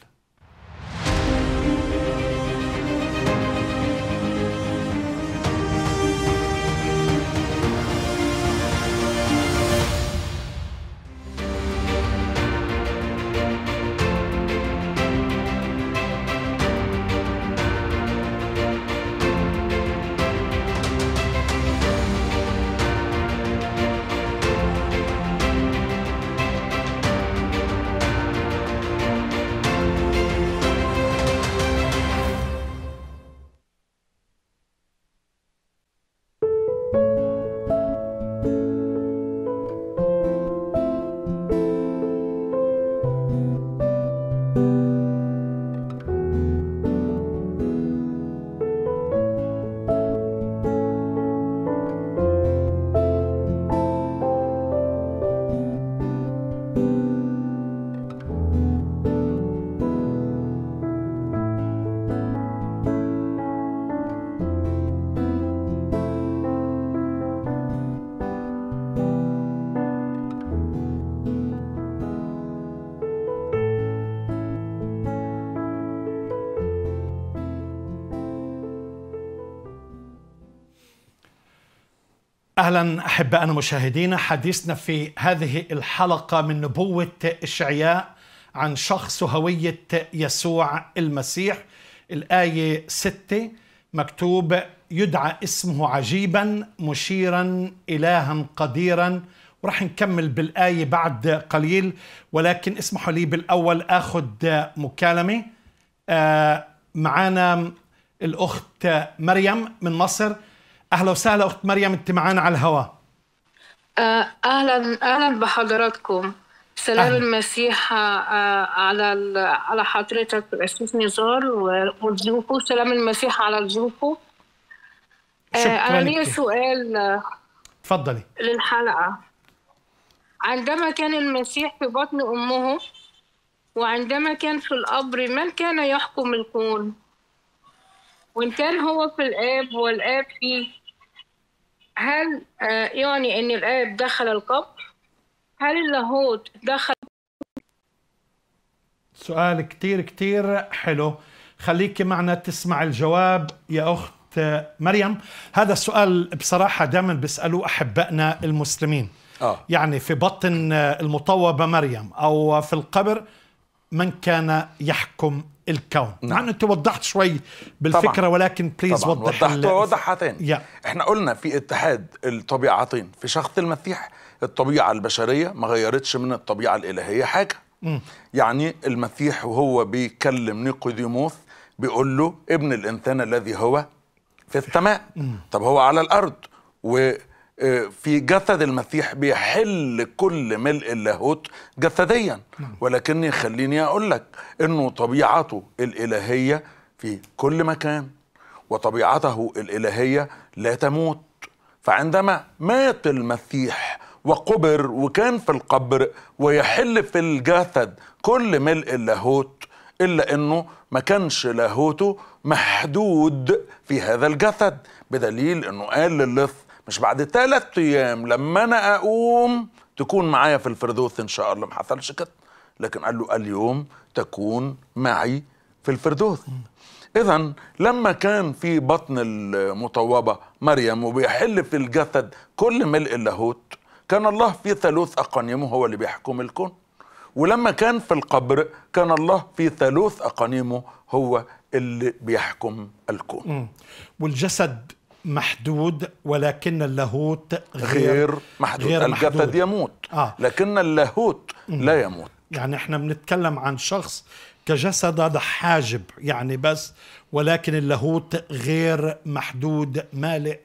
اهلا احبائنا مشاهدينا حديثنا في هذه الحلقه من نبوه اشعياء عن شخص وهويه يسوع المسيح الايه 6 مكتوب يدعى اسمه عجيبا مشيرا الها قديرا وراح نكمل بالايه بعد قليل ولكن اسمحوا لي بالاول اخذ مكالمه آه، معانا الاخت مريم من مصر اهلا وسهلا اخت مريم انت معنا على الهواء آه، اهلا اهلا بحضراتكم سلام أهلا. المسيح آه، على على حضرتك الاستاذ نزار وضيوفه سلام المسيح على ضيوفه آه، انا لي سؤال تفضلي للحلقه عندما كان المسيح في بطن امه وعندما كان في القبر من كان يحكم الكون وان كان هو في الاب والاب فيه هل آه، يعني ان الاب دخل القبر هل اللاهوت دخل سؤال كتير كتير حلو خليك معنا تسمع الجواب يا أخت آه، مريم هذا السؤال بصراحة دائما بيسألوه أحبائنا المسلمين آه. يعني في بطن آه، المطوبة مريم أو في القبر من كان يحكم الكون نعم. مع انه انت وضحت شوي بالفكره طبعًا. ولكن بليز طبعًا. وضح وضحت وضحها تاني yeah. احنا قلنا في اتحاد الطبيعتين في شخص المسيح الطبيعه البشريه ما غيرتش من الطبيعه الالهيه حاجه م. يعني المسيح وهو بيكلم نيقوديموس بيقول له ابن الانسان الذي هو في السماء طب هو على الارض و آه، في جسد المسيح بيحل كل ملء اللاهوت جسديا نعم. ولكني خليني اقول لك انه طبيعته الالهيه في كل مكان وطبيعته الالهيه لا تموت فعندما مات المسيح وقبر وكان في القبر ويحل في الجسد كل ملء اللاهوت الا انه ما كانش لاهوته محدود في هذا الجسد بدليل انه قال للص مش بعد ثلاث ايام لما انا اقوم تكون معايا في الفردوس ان شاء الله ما حصلش كده لكن قال له اليوم تكون معي في الفردوس اذا لما كان في بطن المطوبه مريم وبيحل في الجسد كل ملء اللاهوت كان الله في ثالوث اقانيمه هو اللي بيحكم الكون ولما كان في القبر كان الله في ثالوث اقانيمه هو اللي بيحكم الكون والجسد محدود ولكن اللاهوت غير, غير محدود غير الجسد محدود. يموت آه. لكن اللاهوت لا يموت يعني احنا بنتكلم عن شخص كجسد هذا حاجب يعني بس ولكن اللاهوت غير محدود مالئ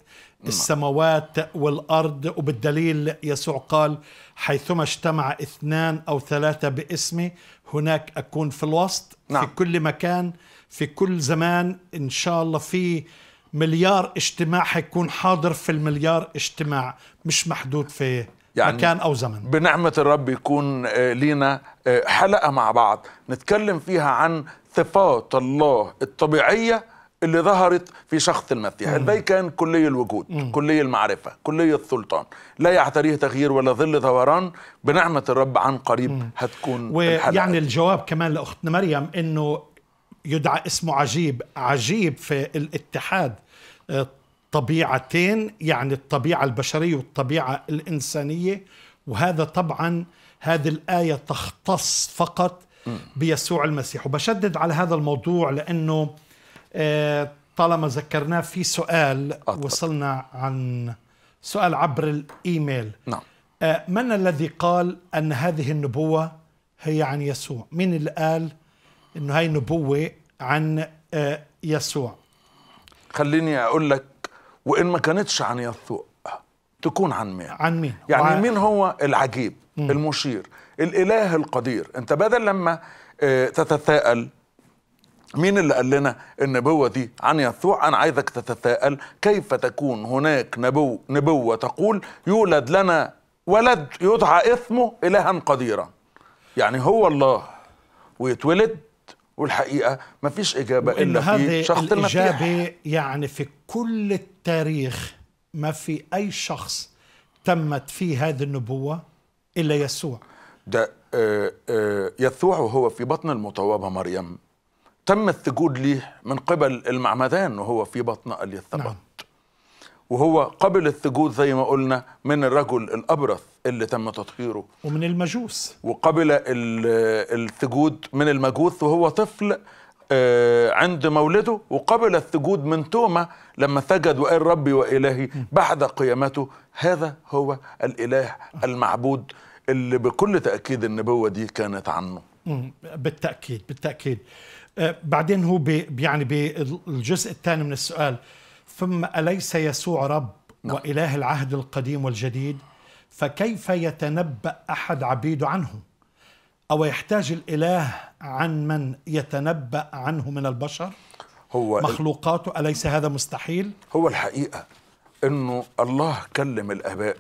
السماوات والأرض وبالدليل يسوع قال حيثما اجتمع اثنان أو ثلاثة باسمي هناك أكون في الوسط نعم. في كل مكان في كل زمان إن شاء الله في مليار اجتماع حيكون حاضر في المليار اجتماع مش محدود في يعني مكان او زمن بنعمه الرب يكون آه، لينا آه، حلقه مع بعض نتكلم فيها عن صفات الله الطبيعيه اللي ظهرت في شخص المسيح البي كان كلي الوجود مم. كلي المعرفة كلي السلطان لا يعتريه تغيير ولا ظل ثوران بنعمة الرب عن قريب مم. هتكون ويعني الجواب كمان لأختنا مريم أنه يدعى اسمه عجيب عجيب في الاتحاد آه، طبيعتين يعني الطبيعة البشرية والطبيعة الإنسانية وهذا طبعا هذه الآية تختص فقط بيسوع المسيح وبشدد على هذا الموضوع لأنه آه، طالما ذكرناه في سؤال وصلنا عن سؤال عبر الإيميل نعم. آه، من الذي قال أن هذه النبوة هي عن يسوع من اللي قال انه هاي نبوه عن آه، يسوع خليني اقول لك وان ما كانتش عن يسوع تكون عن مين عن مين يعني مين هو العجيب مم. المشير الاله القدير انت بدل لما آه، تتساءل مين اللي قال لنا النبوة دي عن يسوع أنا عايزك تتساءل كيف تكون هناك نبو نبوة تقول يولد لنا ولد يدعى اسمه إلها قديرا يعني هو الله ويتولد والحقيقه ما فيش اجابه الا في شخص المسيح الإجابة يعني في كل التاريخ ما في اي شخص تمت فيه هذه النبوه الا يسوع ده آآ آه، آآ آه، يسوع وهو في بطن المطوبه مريم تم السجود ليه من قبل المعمدان وهو في بطن اليثبت نعم. وهو قبل السجود زي ما قلنا من الرجل الابرث اللي تم تطهيره ومن المجوس وقبل السجود من المجوس وهو طفل آه، عند مولده وقبل السجود من توما لما سجد وقال ربي والهي بعد قيامته هذا هو الاله المعبود اللي بكل تاكيد النبوه دي كانت عنه بالتاكيد بالتاكيد آه، بعدين هو بي يعني بالجزء الثاني من السؤال ثم أليس يسوع رب نعم. وإله العهد القديم والجديد فكيف يتنبأ أحد عبيده عنه أو يحتاج الإله عن من يتنبأ عنه من البشر هو مخلوقاته أليس هذا مستحيل هو الحقيقة أنه الله كلم الآباء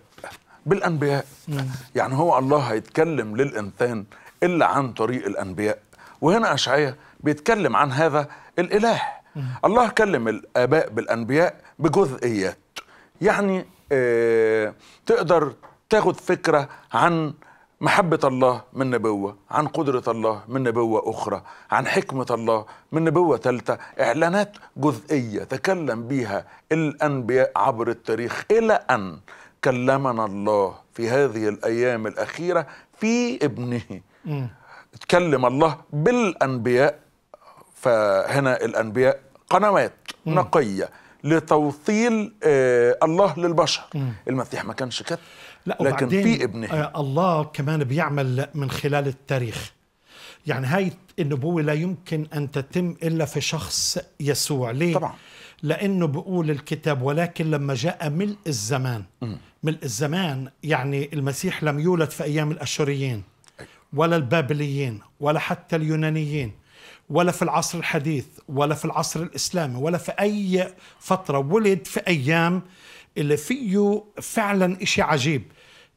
بالأنبياء مم. نعم. يعني هو الله هيتكلم للإنسان إلا عن طريق الأنبياء وهنا أشعية بيتكلم عن هذا الإله الله كلم الآباء بالأنبياء بجزئيات يعني آه، تقدر تاخد فكرة عن محبة الله من نبوة عن قدرة الله من نبوة أخرى عن حكمة الله من نبوة ثالثة إعلانات جزئية تكلم بها الأنبياء عبر التاريخ إلى أن كلمنا الله في هذه الأيام الأخيرة في ابنه اتكلم الله بالأنبياء فهنا الأنبياء قنوات م. نقية لتوصيل آه الله للبشر م. المسيح ما كانش كده لا لكن في ابنه آه الله كمان بيعمل من خلال التاريخ يعني هاي النبوة لا يمكن أن تتم إلا في شخص يسوع ليه؟ طبعا لأنه بقول الكتاب ولكن لما جاء ملء الزمان ملء الزمان يعني المسيح لم يولد في أيام الأشوريين ولا البابليين ولا حتى اليونانيين ولا في العصر الحديث ولا في العصر الإسلامي ولا في أي فترة ولد في أيام اللي فيه فعلا إشي عجيب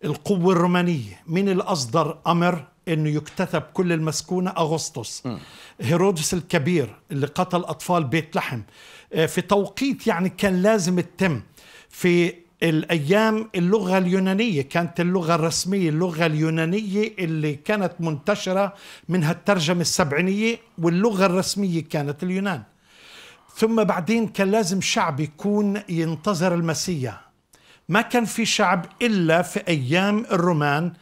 القوة الرومانية من اللي أصدر أمر أنه يكتتب كل المسكونة أغسطس هيرودس الكبير اللي قتل أطفال بيت لحم آه، في توقيت يعني كان لازم تتم في الايام اللغه اليونانيه كانت اللغه الرسميه اللغه اليونانيه اللي كانت منتشره منها الترجمه السبعينيه واللغه الرسميه كانت اليونان ثم بعدين كان لازم شعب يكون ينتظر المسيح ما كان في شعب الا في ايام الرومان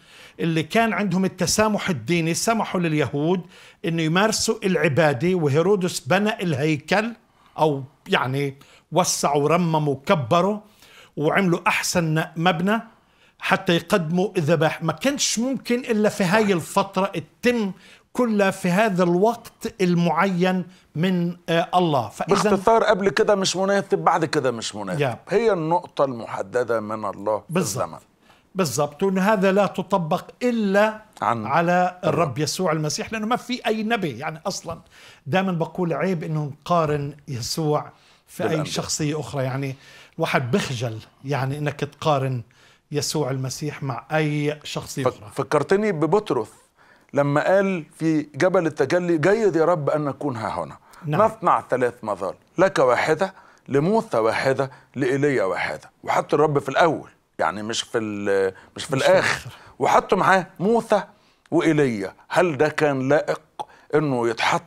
اللي كان عندهم التسامح الديني سمحوا لليهود انه يمارسوا العباده وهيرودس بنى الهيكل او يعني وسعوا ورمموا وكبروا وعملوا احسن مبنى حتى يقدموا الذبائح ما كانش ممكن الا في هاي الفتره تتم كلها في هذا الوقت المعين من آه، الله فإذا باختصار قبل كده مش مناسب بعد كده مش مناسب هي النقطة المحددة من الله بالزمن بالضبط وان هذا لا تطبق الا عن على الرب يسوع المسيح لانه ما في اي نبي يعني اصلا دائما بقول عيب انه نقارن يسوع في اي شخصيه اخرى يعني واحد بخجل يعني انك تقارن يسوع المسيح مع اي شخصيه اخرى فكرتني ببطرس لما قال في جبل التجلي جيد يا رب ان نكون ها هنا نعم. نصنع ثلاث مظال لك واحده لموسى واحده لايليا واحده وحط الرب في الاول يعني مش في مش في مش الاخر وحط معاه موسى وايليا هل ده كان لائق انه يتحط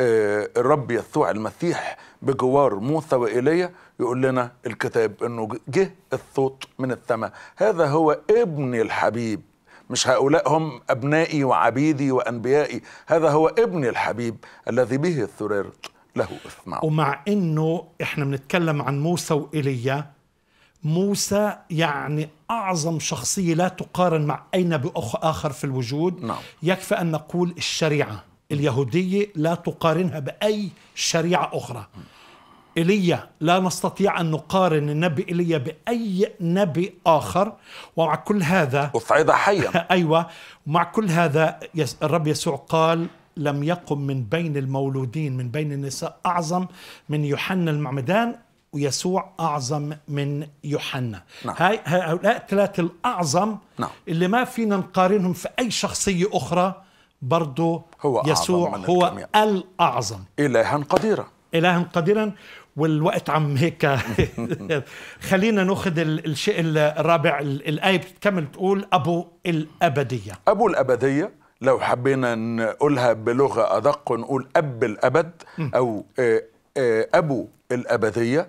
آه، الرب يسوع المسيح بجوار موسى وايليا يقول لنا الكتاب انه جه الثوت من الثمى هذا هو ابن الحبيب مش هؤلاء هم ابنائي وعبيدي وانبيائي هذا هو ابن الحبيب الذي به اثررت له اسمعوا ومع انه احنا بنتكلم عن موسى وايليا موسى يعني أعظم شخصية لا تقارن مع أي نبي آخر في الوجود نعم. يكفى أن نقول الشريعة اليهودية لا تقارنها بأي شريعة أخرى م. ايليا لا نستطيع ان نقارن النبي ايليا باي نبي اخر ومع كل هذا اصعد حيا ايوه مع كل هذا الرب يسوع قال لم يقم من بين المولودين من بين النساء اعظم من يوحنا المعمدان ويسوع اعظم من يوحنا نعم. هاي هؤلاء الثلاثه الاعظم نعم. اللي ما فينا نقارنهم في اي شخصيه اخرى برضه هو يسوع أعظم من هو الاعظم الها قديرا الها قديرا والوقت عم هيك خلينا ناخذ الشيء الرابع الايه بتكمل بتقول ابو الابديه ابو الابديه لو حبينا نقولها بلغه ادق نقول اب الابد او آه، آه، ابو الابديه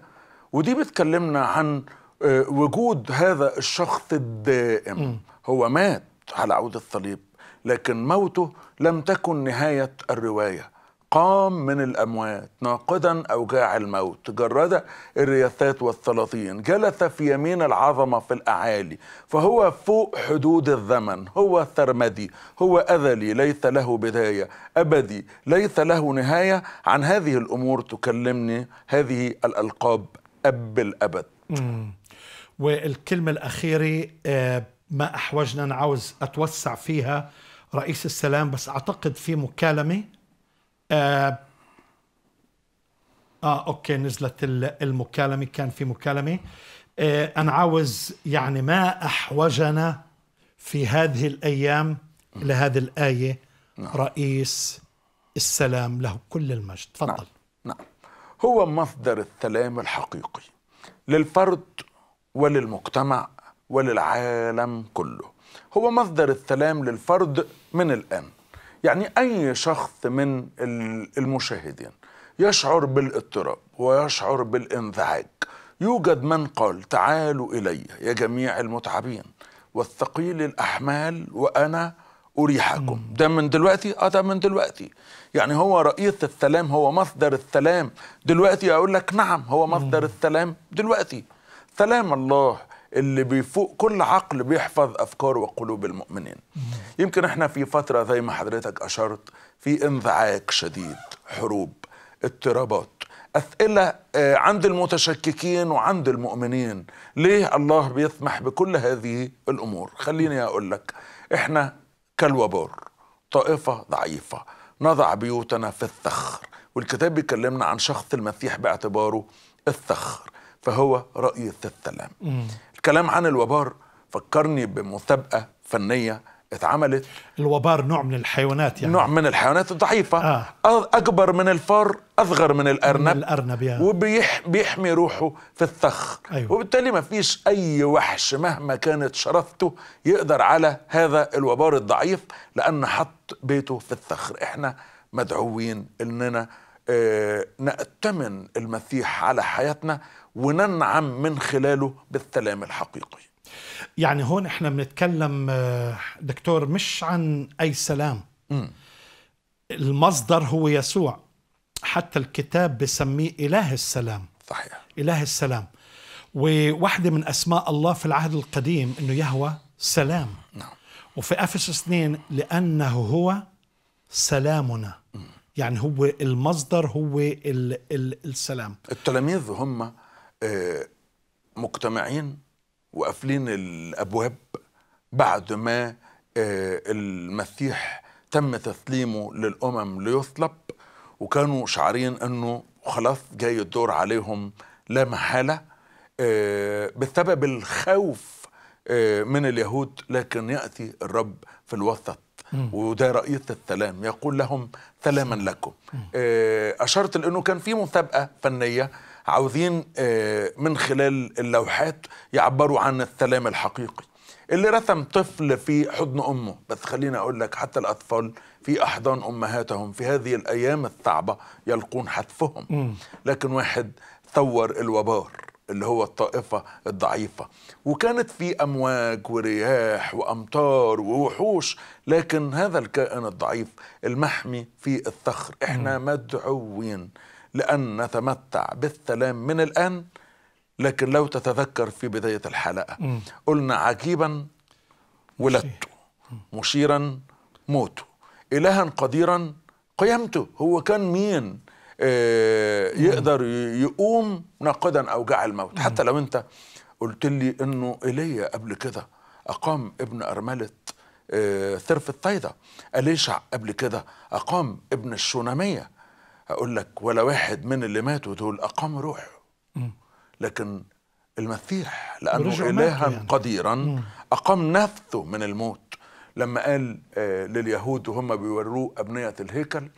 ودي بتكلمنا عن آه، وجود هذا الشخص الدائم هو مات على عود الصليب لكن موته لم تكن نهايه الروايه قام من الأموات ناقدا أوجاع الموت جرد الرياثات والثلاثين جلس في يمين العظمة في الأعالي فهو فوق حدود الزمن هو ثرمدي هو أذلي ليس له بداية أبدي ليس له نهاية عن هذه الأمور تكلمني هذه الألقاب أب الأبد والكلمة الأخيرة آه، ما أحوجنا أنا عاوز أتوسع فيها رئيس السلام بس أعتقد في مكالمة آه, اه اوكي نزلت المكالمه كان في مكالمه آه انا عاوز يعني ما احوجنا في هذه الايام لهذه الايه نعم. رئيس السلام له كل المجد نعم، تفضل نعم. نعم هو مصدر السلام الحقيقي للفرد وللمجتمع وللعالم كله هو مصدر السلام للفرد من الآن يعني أي شخص من المشاهدين يشعر بالاضطراب ويشعر بالانزعاج يوجد من قال تعالوا إلي يا جميع المتعبين والثقيل الأحمال وأنا أريحكم ده من دلوقتي آه ده من دلوقتي يعني هو رئيس السلام هو مصدر السلام دلوقتي أقول لك نعم هو مصدر السلام دلوقتي سلام الله اللي بيفوق كل عقل بيحفظ افكار وقلوب المؤمنين يمكن احنا في فتره زي ما حضرتك اشرت في انزعاج شديد حروب اضطرابات أسئلة آه، عند المتشككين وعند المؤمنين ليه الله بيسمح بكل هذه الأمور خليني أقول لك إحنا كالوبار طائفة ضعيفة نضع بيوتنا في الثخر والكتاب بيكلمنا عن شخص المسيح باعتباره الثخر فهو رئيس السلام الكلام عن الوبار فكرني بمسابقه فنيه اتعملت الوبار نوع من الحيوانات يعني نوع من الحيوانات الضعيفة آه. أكبر من الفار أصغر من الأرنب من الأرنب يعني. وبيحمي روحه في الثخ أيوة. وبالتالي ما فيش أي وحش مهما كانت شرفته يقدر على هذا الوبار الضعيف لأن حط بيته في الثخر إحنا مدعوين إننا آه، نأتمن المسيح على حياتنا وننعم من خلاله بالسلام الحقيقي يعني هون احنا بنتكلم آه، دكتور مش عن اي سلام م. المصدر هو يسوع حتى الكتاب بسميه اله السلام صحيح اله السلام وواحدة من اسماء الله في العهد القديم انه يهوى سلام نعم وفي افسس 2 لانه هو سلامنا م. يعني هو المصدر هو ال ال السلام التلاميذ هم آه، مجتمعين وقافلين الابواب بعد ما آه، المسيح تم تسليمه للامم ليصلب وكانوا شعارين انه خلاص جاي الدور عليهم لا محاله آه، بسبب الخوف من اليهود لكن ياتي الرب في الوسط وده رئيس السلام يقول لهم سلاما لكم اشرت لانه كان في مسابقه فنيه عاوزين آه، من خلال اللوحات يعبروا عن السلام الحقيقي اللي رسم طفل في حضن امه بس خليني اقول لك حتى الاطفال في احضان امهاتهم في هذه الايام الصعبه يلقون حتفهم لكن واحد ثور الوبار اللي هو الطائفة الضعيفة وكانت في أمواج ورياح وأمطار ووحوش لكن هذا الكائن الضعيف المحمي في الصخر إحنا مدعوين لأن نتمتع بالسلام من الآن لكن لو تتذكر في بداية الحلقة قلنا عجيبا ولدته مشيرا موته إلها قديرا قيمته هو كان مين آه، يقدر يقوم ناقدا أوجاع الموت حتى لو أنت قلت لي أنه إيليا قبل كده أقام ابن أرملة آه، ثرف الطايدة أليشع قبل كده أقام ابن الشونامية هقول لك ولا واحد من اللي ماتوا دول أقام روحه لكن المسيح لأنه إلها يعني. قديرا أقام نفسه من الموت لما قال آه، لليهود وهم بيوروه أبنية الهيكل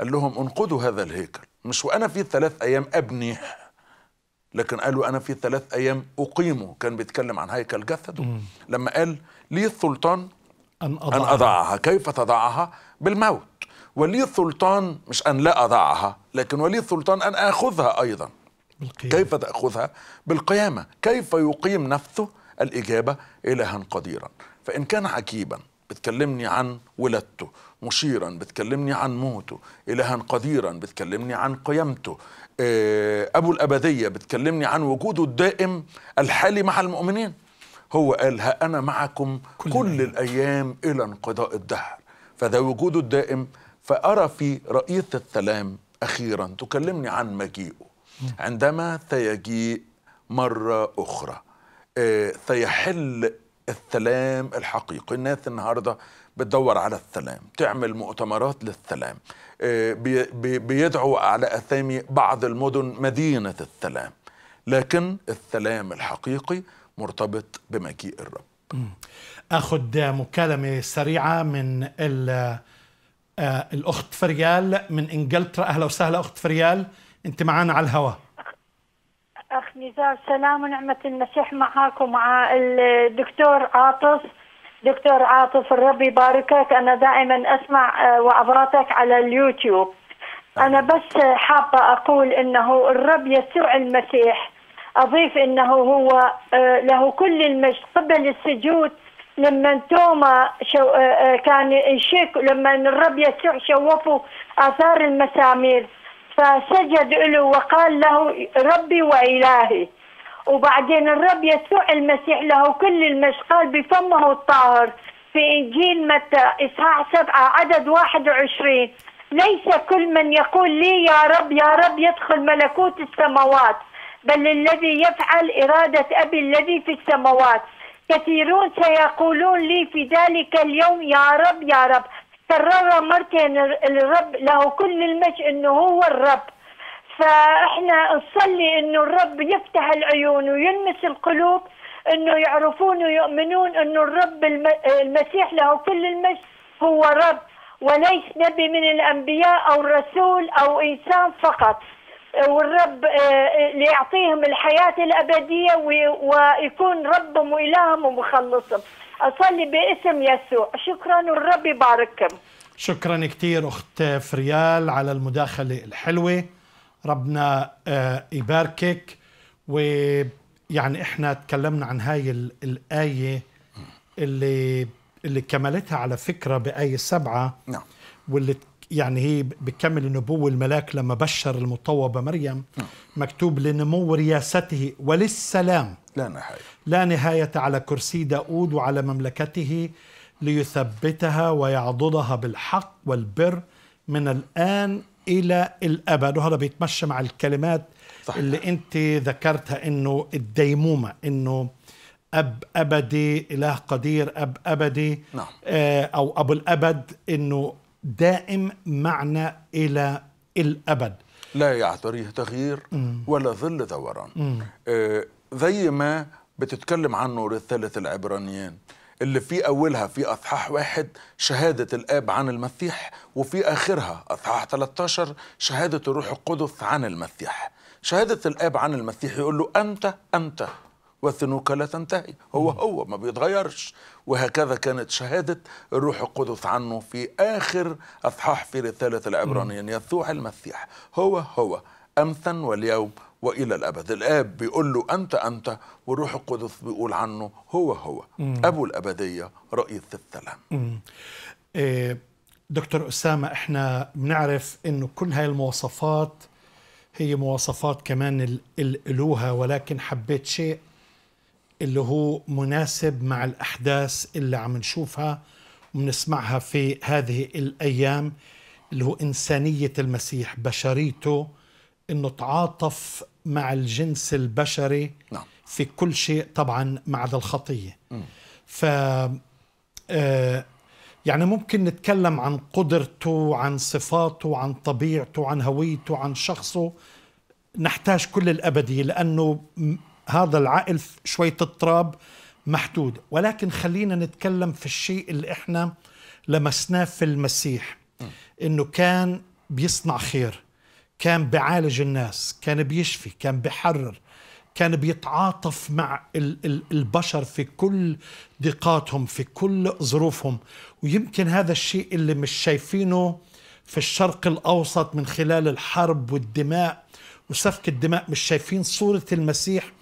قال لهم انقذوا هذا الهيكل مش وأنا في ثلاث أيام أبنيه لكن قالوا أنا في ثلاث أيام أقيمه كان بيتكلم عن هيكل جسده لما قال لي السلطان أن, أضعها. أن أضعها كيف تضعها بالموت ولي السلطان مش أن لا أضعها لكن ولي السلطان أن آخذها أيضا بالقيامة. كيف تأخذها بالقيامة كيف يقيم نفسه الإجابة إلها قديرا فإن كان عكيبا بتكلمني عن ولادته مشيرا بتكلمني عن موته إلها قديرا بتكلمني عن قيامته آه، أبو الأبدية بتكلمني عن وجوده الدائم الحالي مع المؤمنين هو قال ها أنا معكم كل, كل الأيام إلى انقضاء الدهر فده وجوده الدائم فأرى في رئيس السلام أخيرا تكلمني عن مجيئه عندما سيجيء مرة أخرى آه، سيحل السلام الحقيقي الناس النهارده بتدور على السلام تعمل مؤتمرات للسلام آه، بيدعو على أسامي بعض المدن مدينة السلام لكن السلام الحقيقي مرتبط بمجيء الرب أخذ مكالمة سريعة من ال آه الاخت فريال من انجلترا اهلا وسهلا اخت فريال انت معنا على الهواء اخ نزار سلام ونعمه المسيح معك ومع الدكتور عاطف دكتور عاطف الرب يباركك انا دائما اسمع آه، وعبراتك على اليوتيوب انا بس حابه اقول انه الرب يسوع المسيح اضيف انه هو آه، له كل المجد قبل السجود لما انتوما شو آه، آه، كان يشك لما الرب يسوع شوفوا اثار المسامير فسجد له وقال له ربي والهي وبعدين الرب يسوع المسيح له كل المشقال بفمه الطاهر في انجيل متى اصحاح سبعه عدد 21 ليس كل من يقول لي يا رب يا رب يدخل ملكوت السماوات بل الذي يفعل اراده ابي الذي في السماوات كثيرون سيقولون لي في ذلك اليوم يا رب يا رب كرر مرتين الرب له كل المجد انه هو الرب فاحنا نصلي انه الرب يفتح العيون ويلمس القلوب انه يعرفون ويؤمنون انه الرب المسيح له كل المجد هو رب وليس نبي من الانبياء او رسول او انسان فقط والرب آه، آه، ليعطيهم الحياة الأبدية ويكون ربهم وإلههم ومخلصهم أصلي باسم يسوع شكرا والرب يبارككم شكرا كثير أخت فريال على المداخلة الحلوة ربنا آه، يباركك ويعني احنا تكلمنا عن هاي الآية اللي اللي كملتها على فكرة بآية سبعة نعم واللي يعني هي بكمل النبوة الملاك لما بشر المطوبة مريم آه. مكتوب لنمو رياسته وللسلام لا نهاية لا نهاية على كرسي داود وعلى مملكته ليثبتها ويعضدها بالحق والبر من الآن إلى الأبد وهذا بيتمشى مع الكلمات صحيح. اللي أنت ذكرتها أنه الديمومة أنه أب أبدي إله قدير أب أبدي نعم. آه أو أبو الأبد أنه دائم معنا إلى الأبد لا يعتريه تغيير ولا ظل دوران آه، زي ما بتتكلم عنه رسالة العبرانيين اللي في أولها في أصحاح واحد شهادة الآب عن المسيح وفي آخرها أصحاح 13 شهادة الروح القدس عن المسيح شهادة الآب عن المسيح يقول له أنت أنت والثنوك لا تنتهي هو هو ما بيتغيرش وهكذا كانت شهادة الروح القدس عنه في آخر أصحاح في رسالة العبرانيين يسوع المسيح هو هو أمثا واليوم والى الابد الاب بيقول له انت انت والروح القدس بيقول عنه هو هو مم. ابو الابديه رئيس السلام إيه دكتور اسامه احنا بنعرف انه كل هاي المواصفات هي مواصفات كمان الالوهه ولكن حبيت شيء اللي هو مناسب مع الأحداث اللي عم نشوفها وبنسمعها في هذه الأيام اللي هو إنسانية المسيح بشريته أنه تعاطف مع الجنس البشري نعم. في كل شيء طبعا ما عدا الخطية ف آه يعني ممكن نتكلم عن قدرته عن صفاته عن طبيعته عن هويته عن شخصه نحتاج كل الأبدي لأنه هذا العقل شوية التراب محدود ولكن خلينا نتكلم في الشيء اللي احنا لمسناه في المسيح انه كان بيصنع خير كان بيعالج الناس كان بيشفي كان بيحرر كان بيتعاطف مع البشر في كل ضيقاتهم في كل ظروفهم ويمكن هذا الشيء اللي مش شايفينه في الشرق الأوسط من خلال الحرب والدماء وسفك الدماء مش شايفين صورة المسيح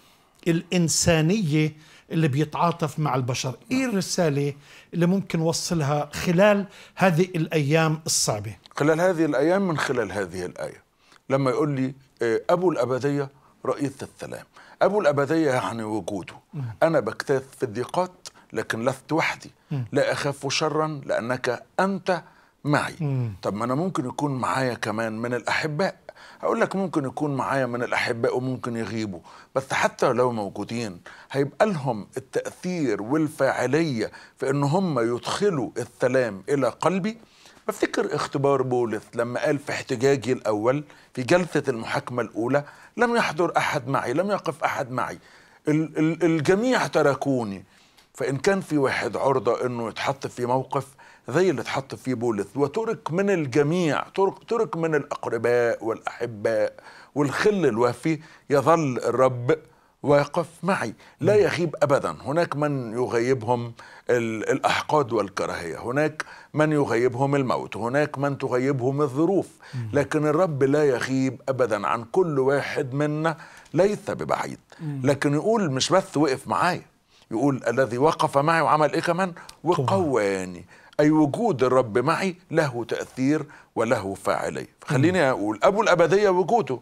الإنسانية اللي بيتعاطف مع البشر إيه نعم. الرسالة اللي ممكن وصلها خلال هذه الأيام الصعبة خلال هذه الأيام من خلال هذه الآية لما يقول لي آه، أبو الأبدية رئيس السلام أبو الأبدية يعني وجوده نعم. أنا بكتاف في الضيقات لكن لست وحدي نعم. لا أخاف شرا لأنك أنت معي طب ما أنا ممكن يكون معايا كمان من الأحباء هقول لك ممكن يكون معايا من الاحباء وممكن يغيبوا بس حتى لو موجودين هيبقى لهم التاثير والفاعليه في ان هم يدخلوا السلام الى قلبي بفتكر اختبار بولس لما قال في احتجاجي الاول في جلسه المحاكمه الاولى لم يحضر احد معي لم يقف احد معي الجميع تركوني فان كان في واحد عرضه انه يتحط في موقف زي اللي اتحط فيه بولس وترك من الجميع ترك ترك من الأقرباء والأحباء والخل الوافي يظل الرب واقف معي لا يخيب ابدا هناك من يغيبهم الاحقاد والكراهيه هناك من يغيبهم الموت هناك من تغيبهم الظروف لكن الرب لا يخيب ابدا عن كل واحد منا ليس ببعيد لكن يقول مش بس وقف معايا يقول الذي وقف معي وعمل ايه كمان وقواني أي وجود الرب معي له تأثير وله فاعلية خليني أقول أبو الأبدية وجوده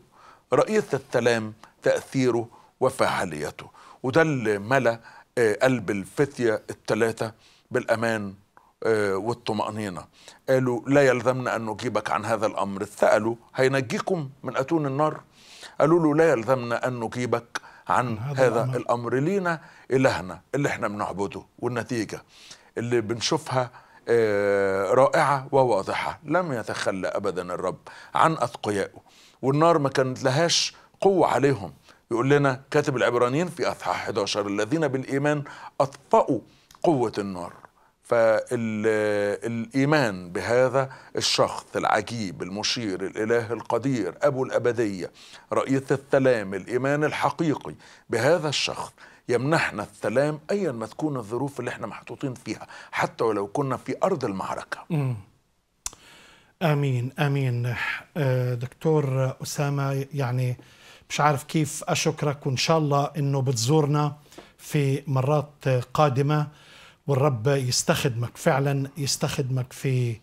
رئيس السلام تأثيره وفاعليته وده اللي ملا آه، قلب الفتية الثلاثة بالأمان آه، والطمأنينة قالوا لا يلزمنا أن نجيبك عن هذا الأمر سألوا هينجيكم من أتون النار قالوا له لا يلزمنا أن نجيبك عن هذا, هذا الأمر. الأمر لينا إلهنا اللي احنا بنعبده والنتيجة اللي بنشوفها آه، رائعة وواضحة لم يتخلى أبدا الرب عن أتقيائه والنار ما كانت لهاش قوة عليهم يقول لنا كاتب العبرانيين في أصحاح 11 الذين بالإيمان أطفأوا قوة النار فالإيمان بهذا الشخص العجيب المشير الإله القدير أبو الأبدية رئيس السلام الإيمان الحقيقي بهذا الشخص يمنحنا السلام أيا ما تكون الظروف اللي احنا محطوطين فيها حتى ولو كنا في أرض المعركة آمين آمين آه، دكتور أسامة يعني مش عارف كيف أشكرك وإن شاء الله أنه بتزورنا في مرات قادمة والرب يستخدمك فعلا يستخدمك في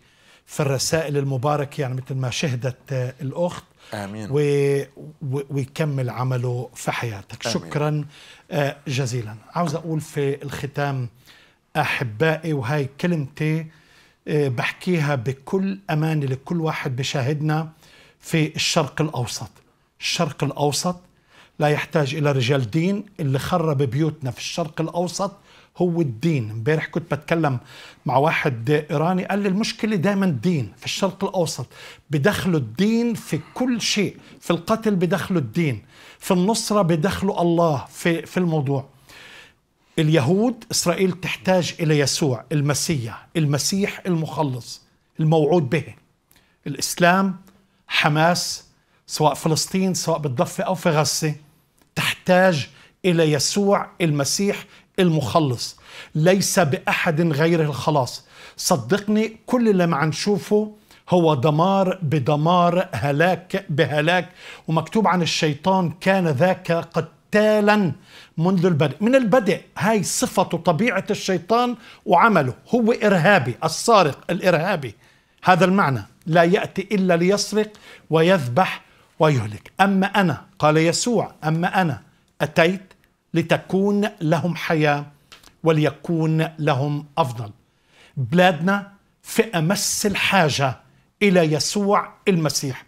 في الرسائل المباركة يعني مثل ما شهدت الأخت امين و... ويكمل عمله في حياتك آمين. شكرا آه، جزيلا عاوز اقول في الختام احبائي وهي كلمتي آه، بحكيها بكل امانه لكل واحد بشاهدنا في الشرق الاوسط الشرق الاوسط لا يحتاج الى رجال دين اللي خرب بيوتنا في الشرق الاوسط هو الدين امبارح كنت بتكلم مع واحد ايراني قال لي المشكله دائما الدين في الشرق الاوسط بدخلوا الدين في كل شيء في القتل بدخلوا الدين في النصره بدخلوا الله في في الموضوع اليهود اسرائيل تحتاج الى يسوع المسيح المسيح المخلص الموعود به الاسلام حماس سواء فلسطين سواء بالضفه او في غزه تحتاج الى يسوع المسيح المخلص ليس بأحد غيره الخلاص صدقني كل اللي ما نشوفه هو دمار بدمار هلاك بهلاك ومكتوب عن الشيطان كان ذاك قتالا منذ البدء من البدء هاي صفة طبيعة الشيطان وعمله هو إرهابي السارق الإرهابي هذا المعنى لا يأتي إلا ليسرق ويذبح ويهلك أما أنا قال يسوع أما أنا أتيت لتكون لهم حياه وليكون لهم افضل. بلادنا في امس الحاجه الى يسوع المسيح.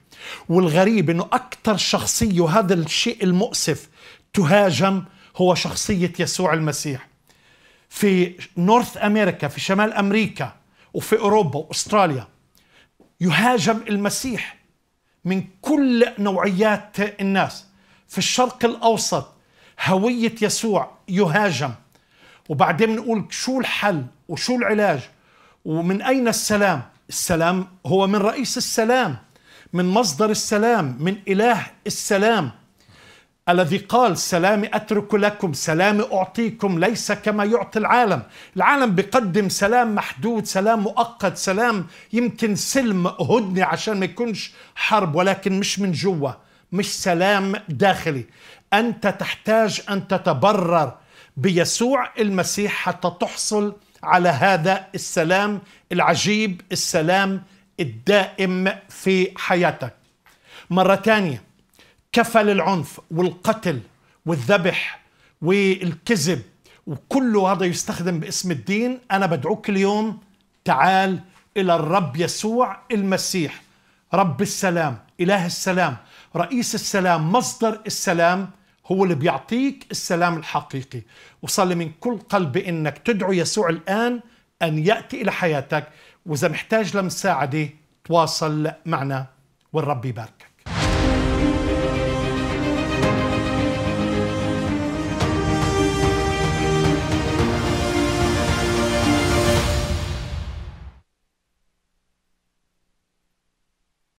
والغريب انه اكثر شخصيه وهذا الشيء المؤسف تهاجم هو شخصيه يسوع المسيح. في نورث امريكا في شمال امريكا وفي اوروبا واستراليا يهاجم المسيح من كل نوعيات الناس في الشرق الاوسط هوية يسوع يهاجم وبعدين بنقول شو الحل وشو العلاج ومن أين السلام السلام هو من رئيس السلام من مصدر السلام من إله السلام الذي قال سلامي أترك لكم سلامي أعطيكم ليس كما يعطي العالم العالم بيقدم سلام محدود سلام مؤقت سلام يمكن سلم هدنة عشان ما يكونش حرب ولكن مش من جوا مش سلام داخلي انت تحتاج ان تتبرر بيسوع المسيح حتى تحصل على هذا السلام العجيب السلام الدائم في حياتك مرة ثانيه كفل العنف والقتل والذبح والكذب وكله هذا يستخدم باسم الدين أنا بدعوك اليوم تعال إلى الرب يسوع المسيح رب السلام إله السلام رئيس السلام مصدر السلام هو اللي بيعطيك السلام الحقيقي وصلي من كل قلبي انك تدعو يسوع الان ان ياتي الى حياتك واذا محتاج لمساعده تواصل معنا والرب يبارك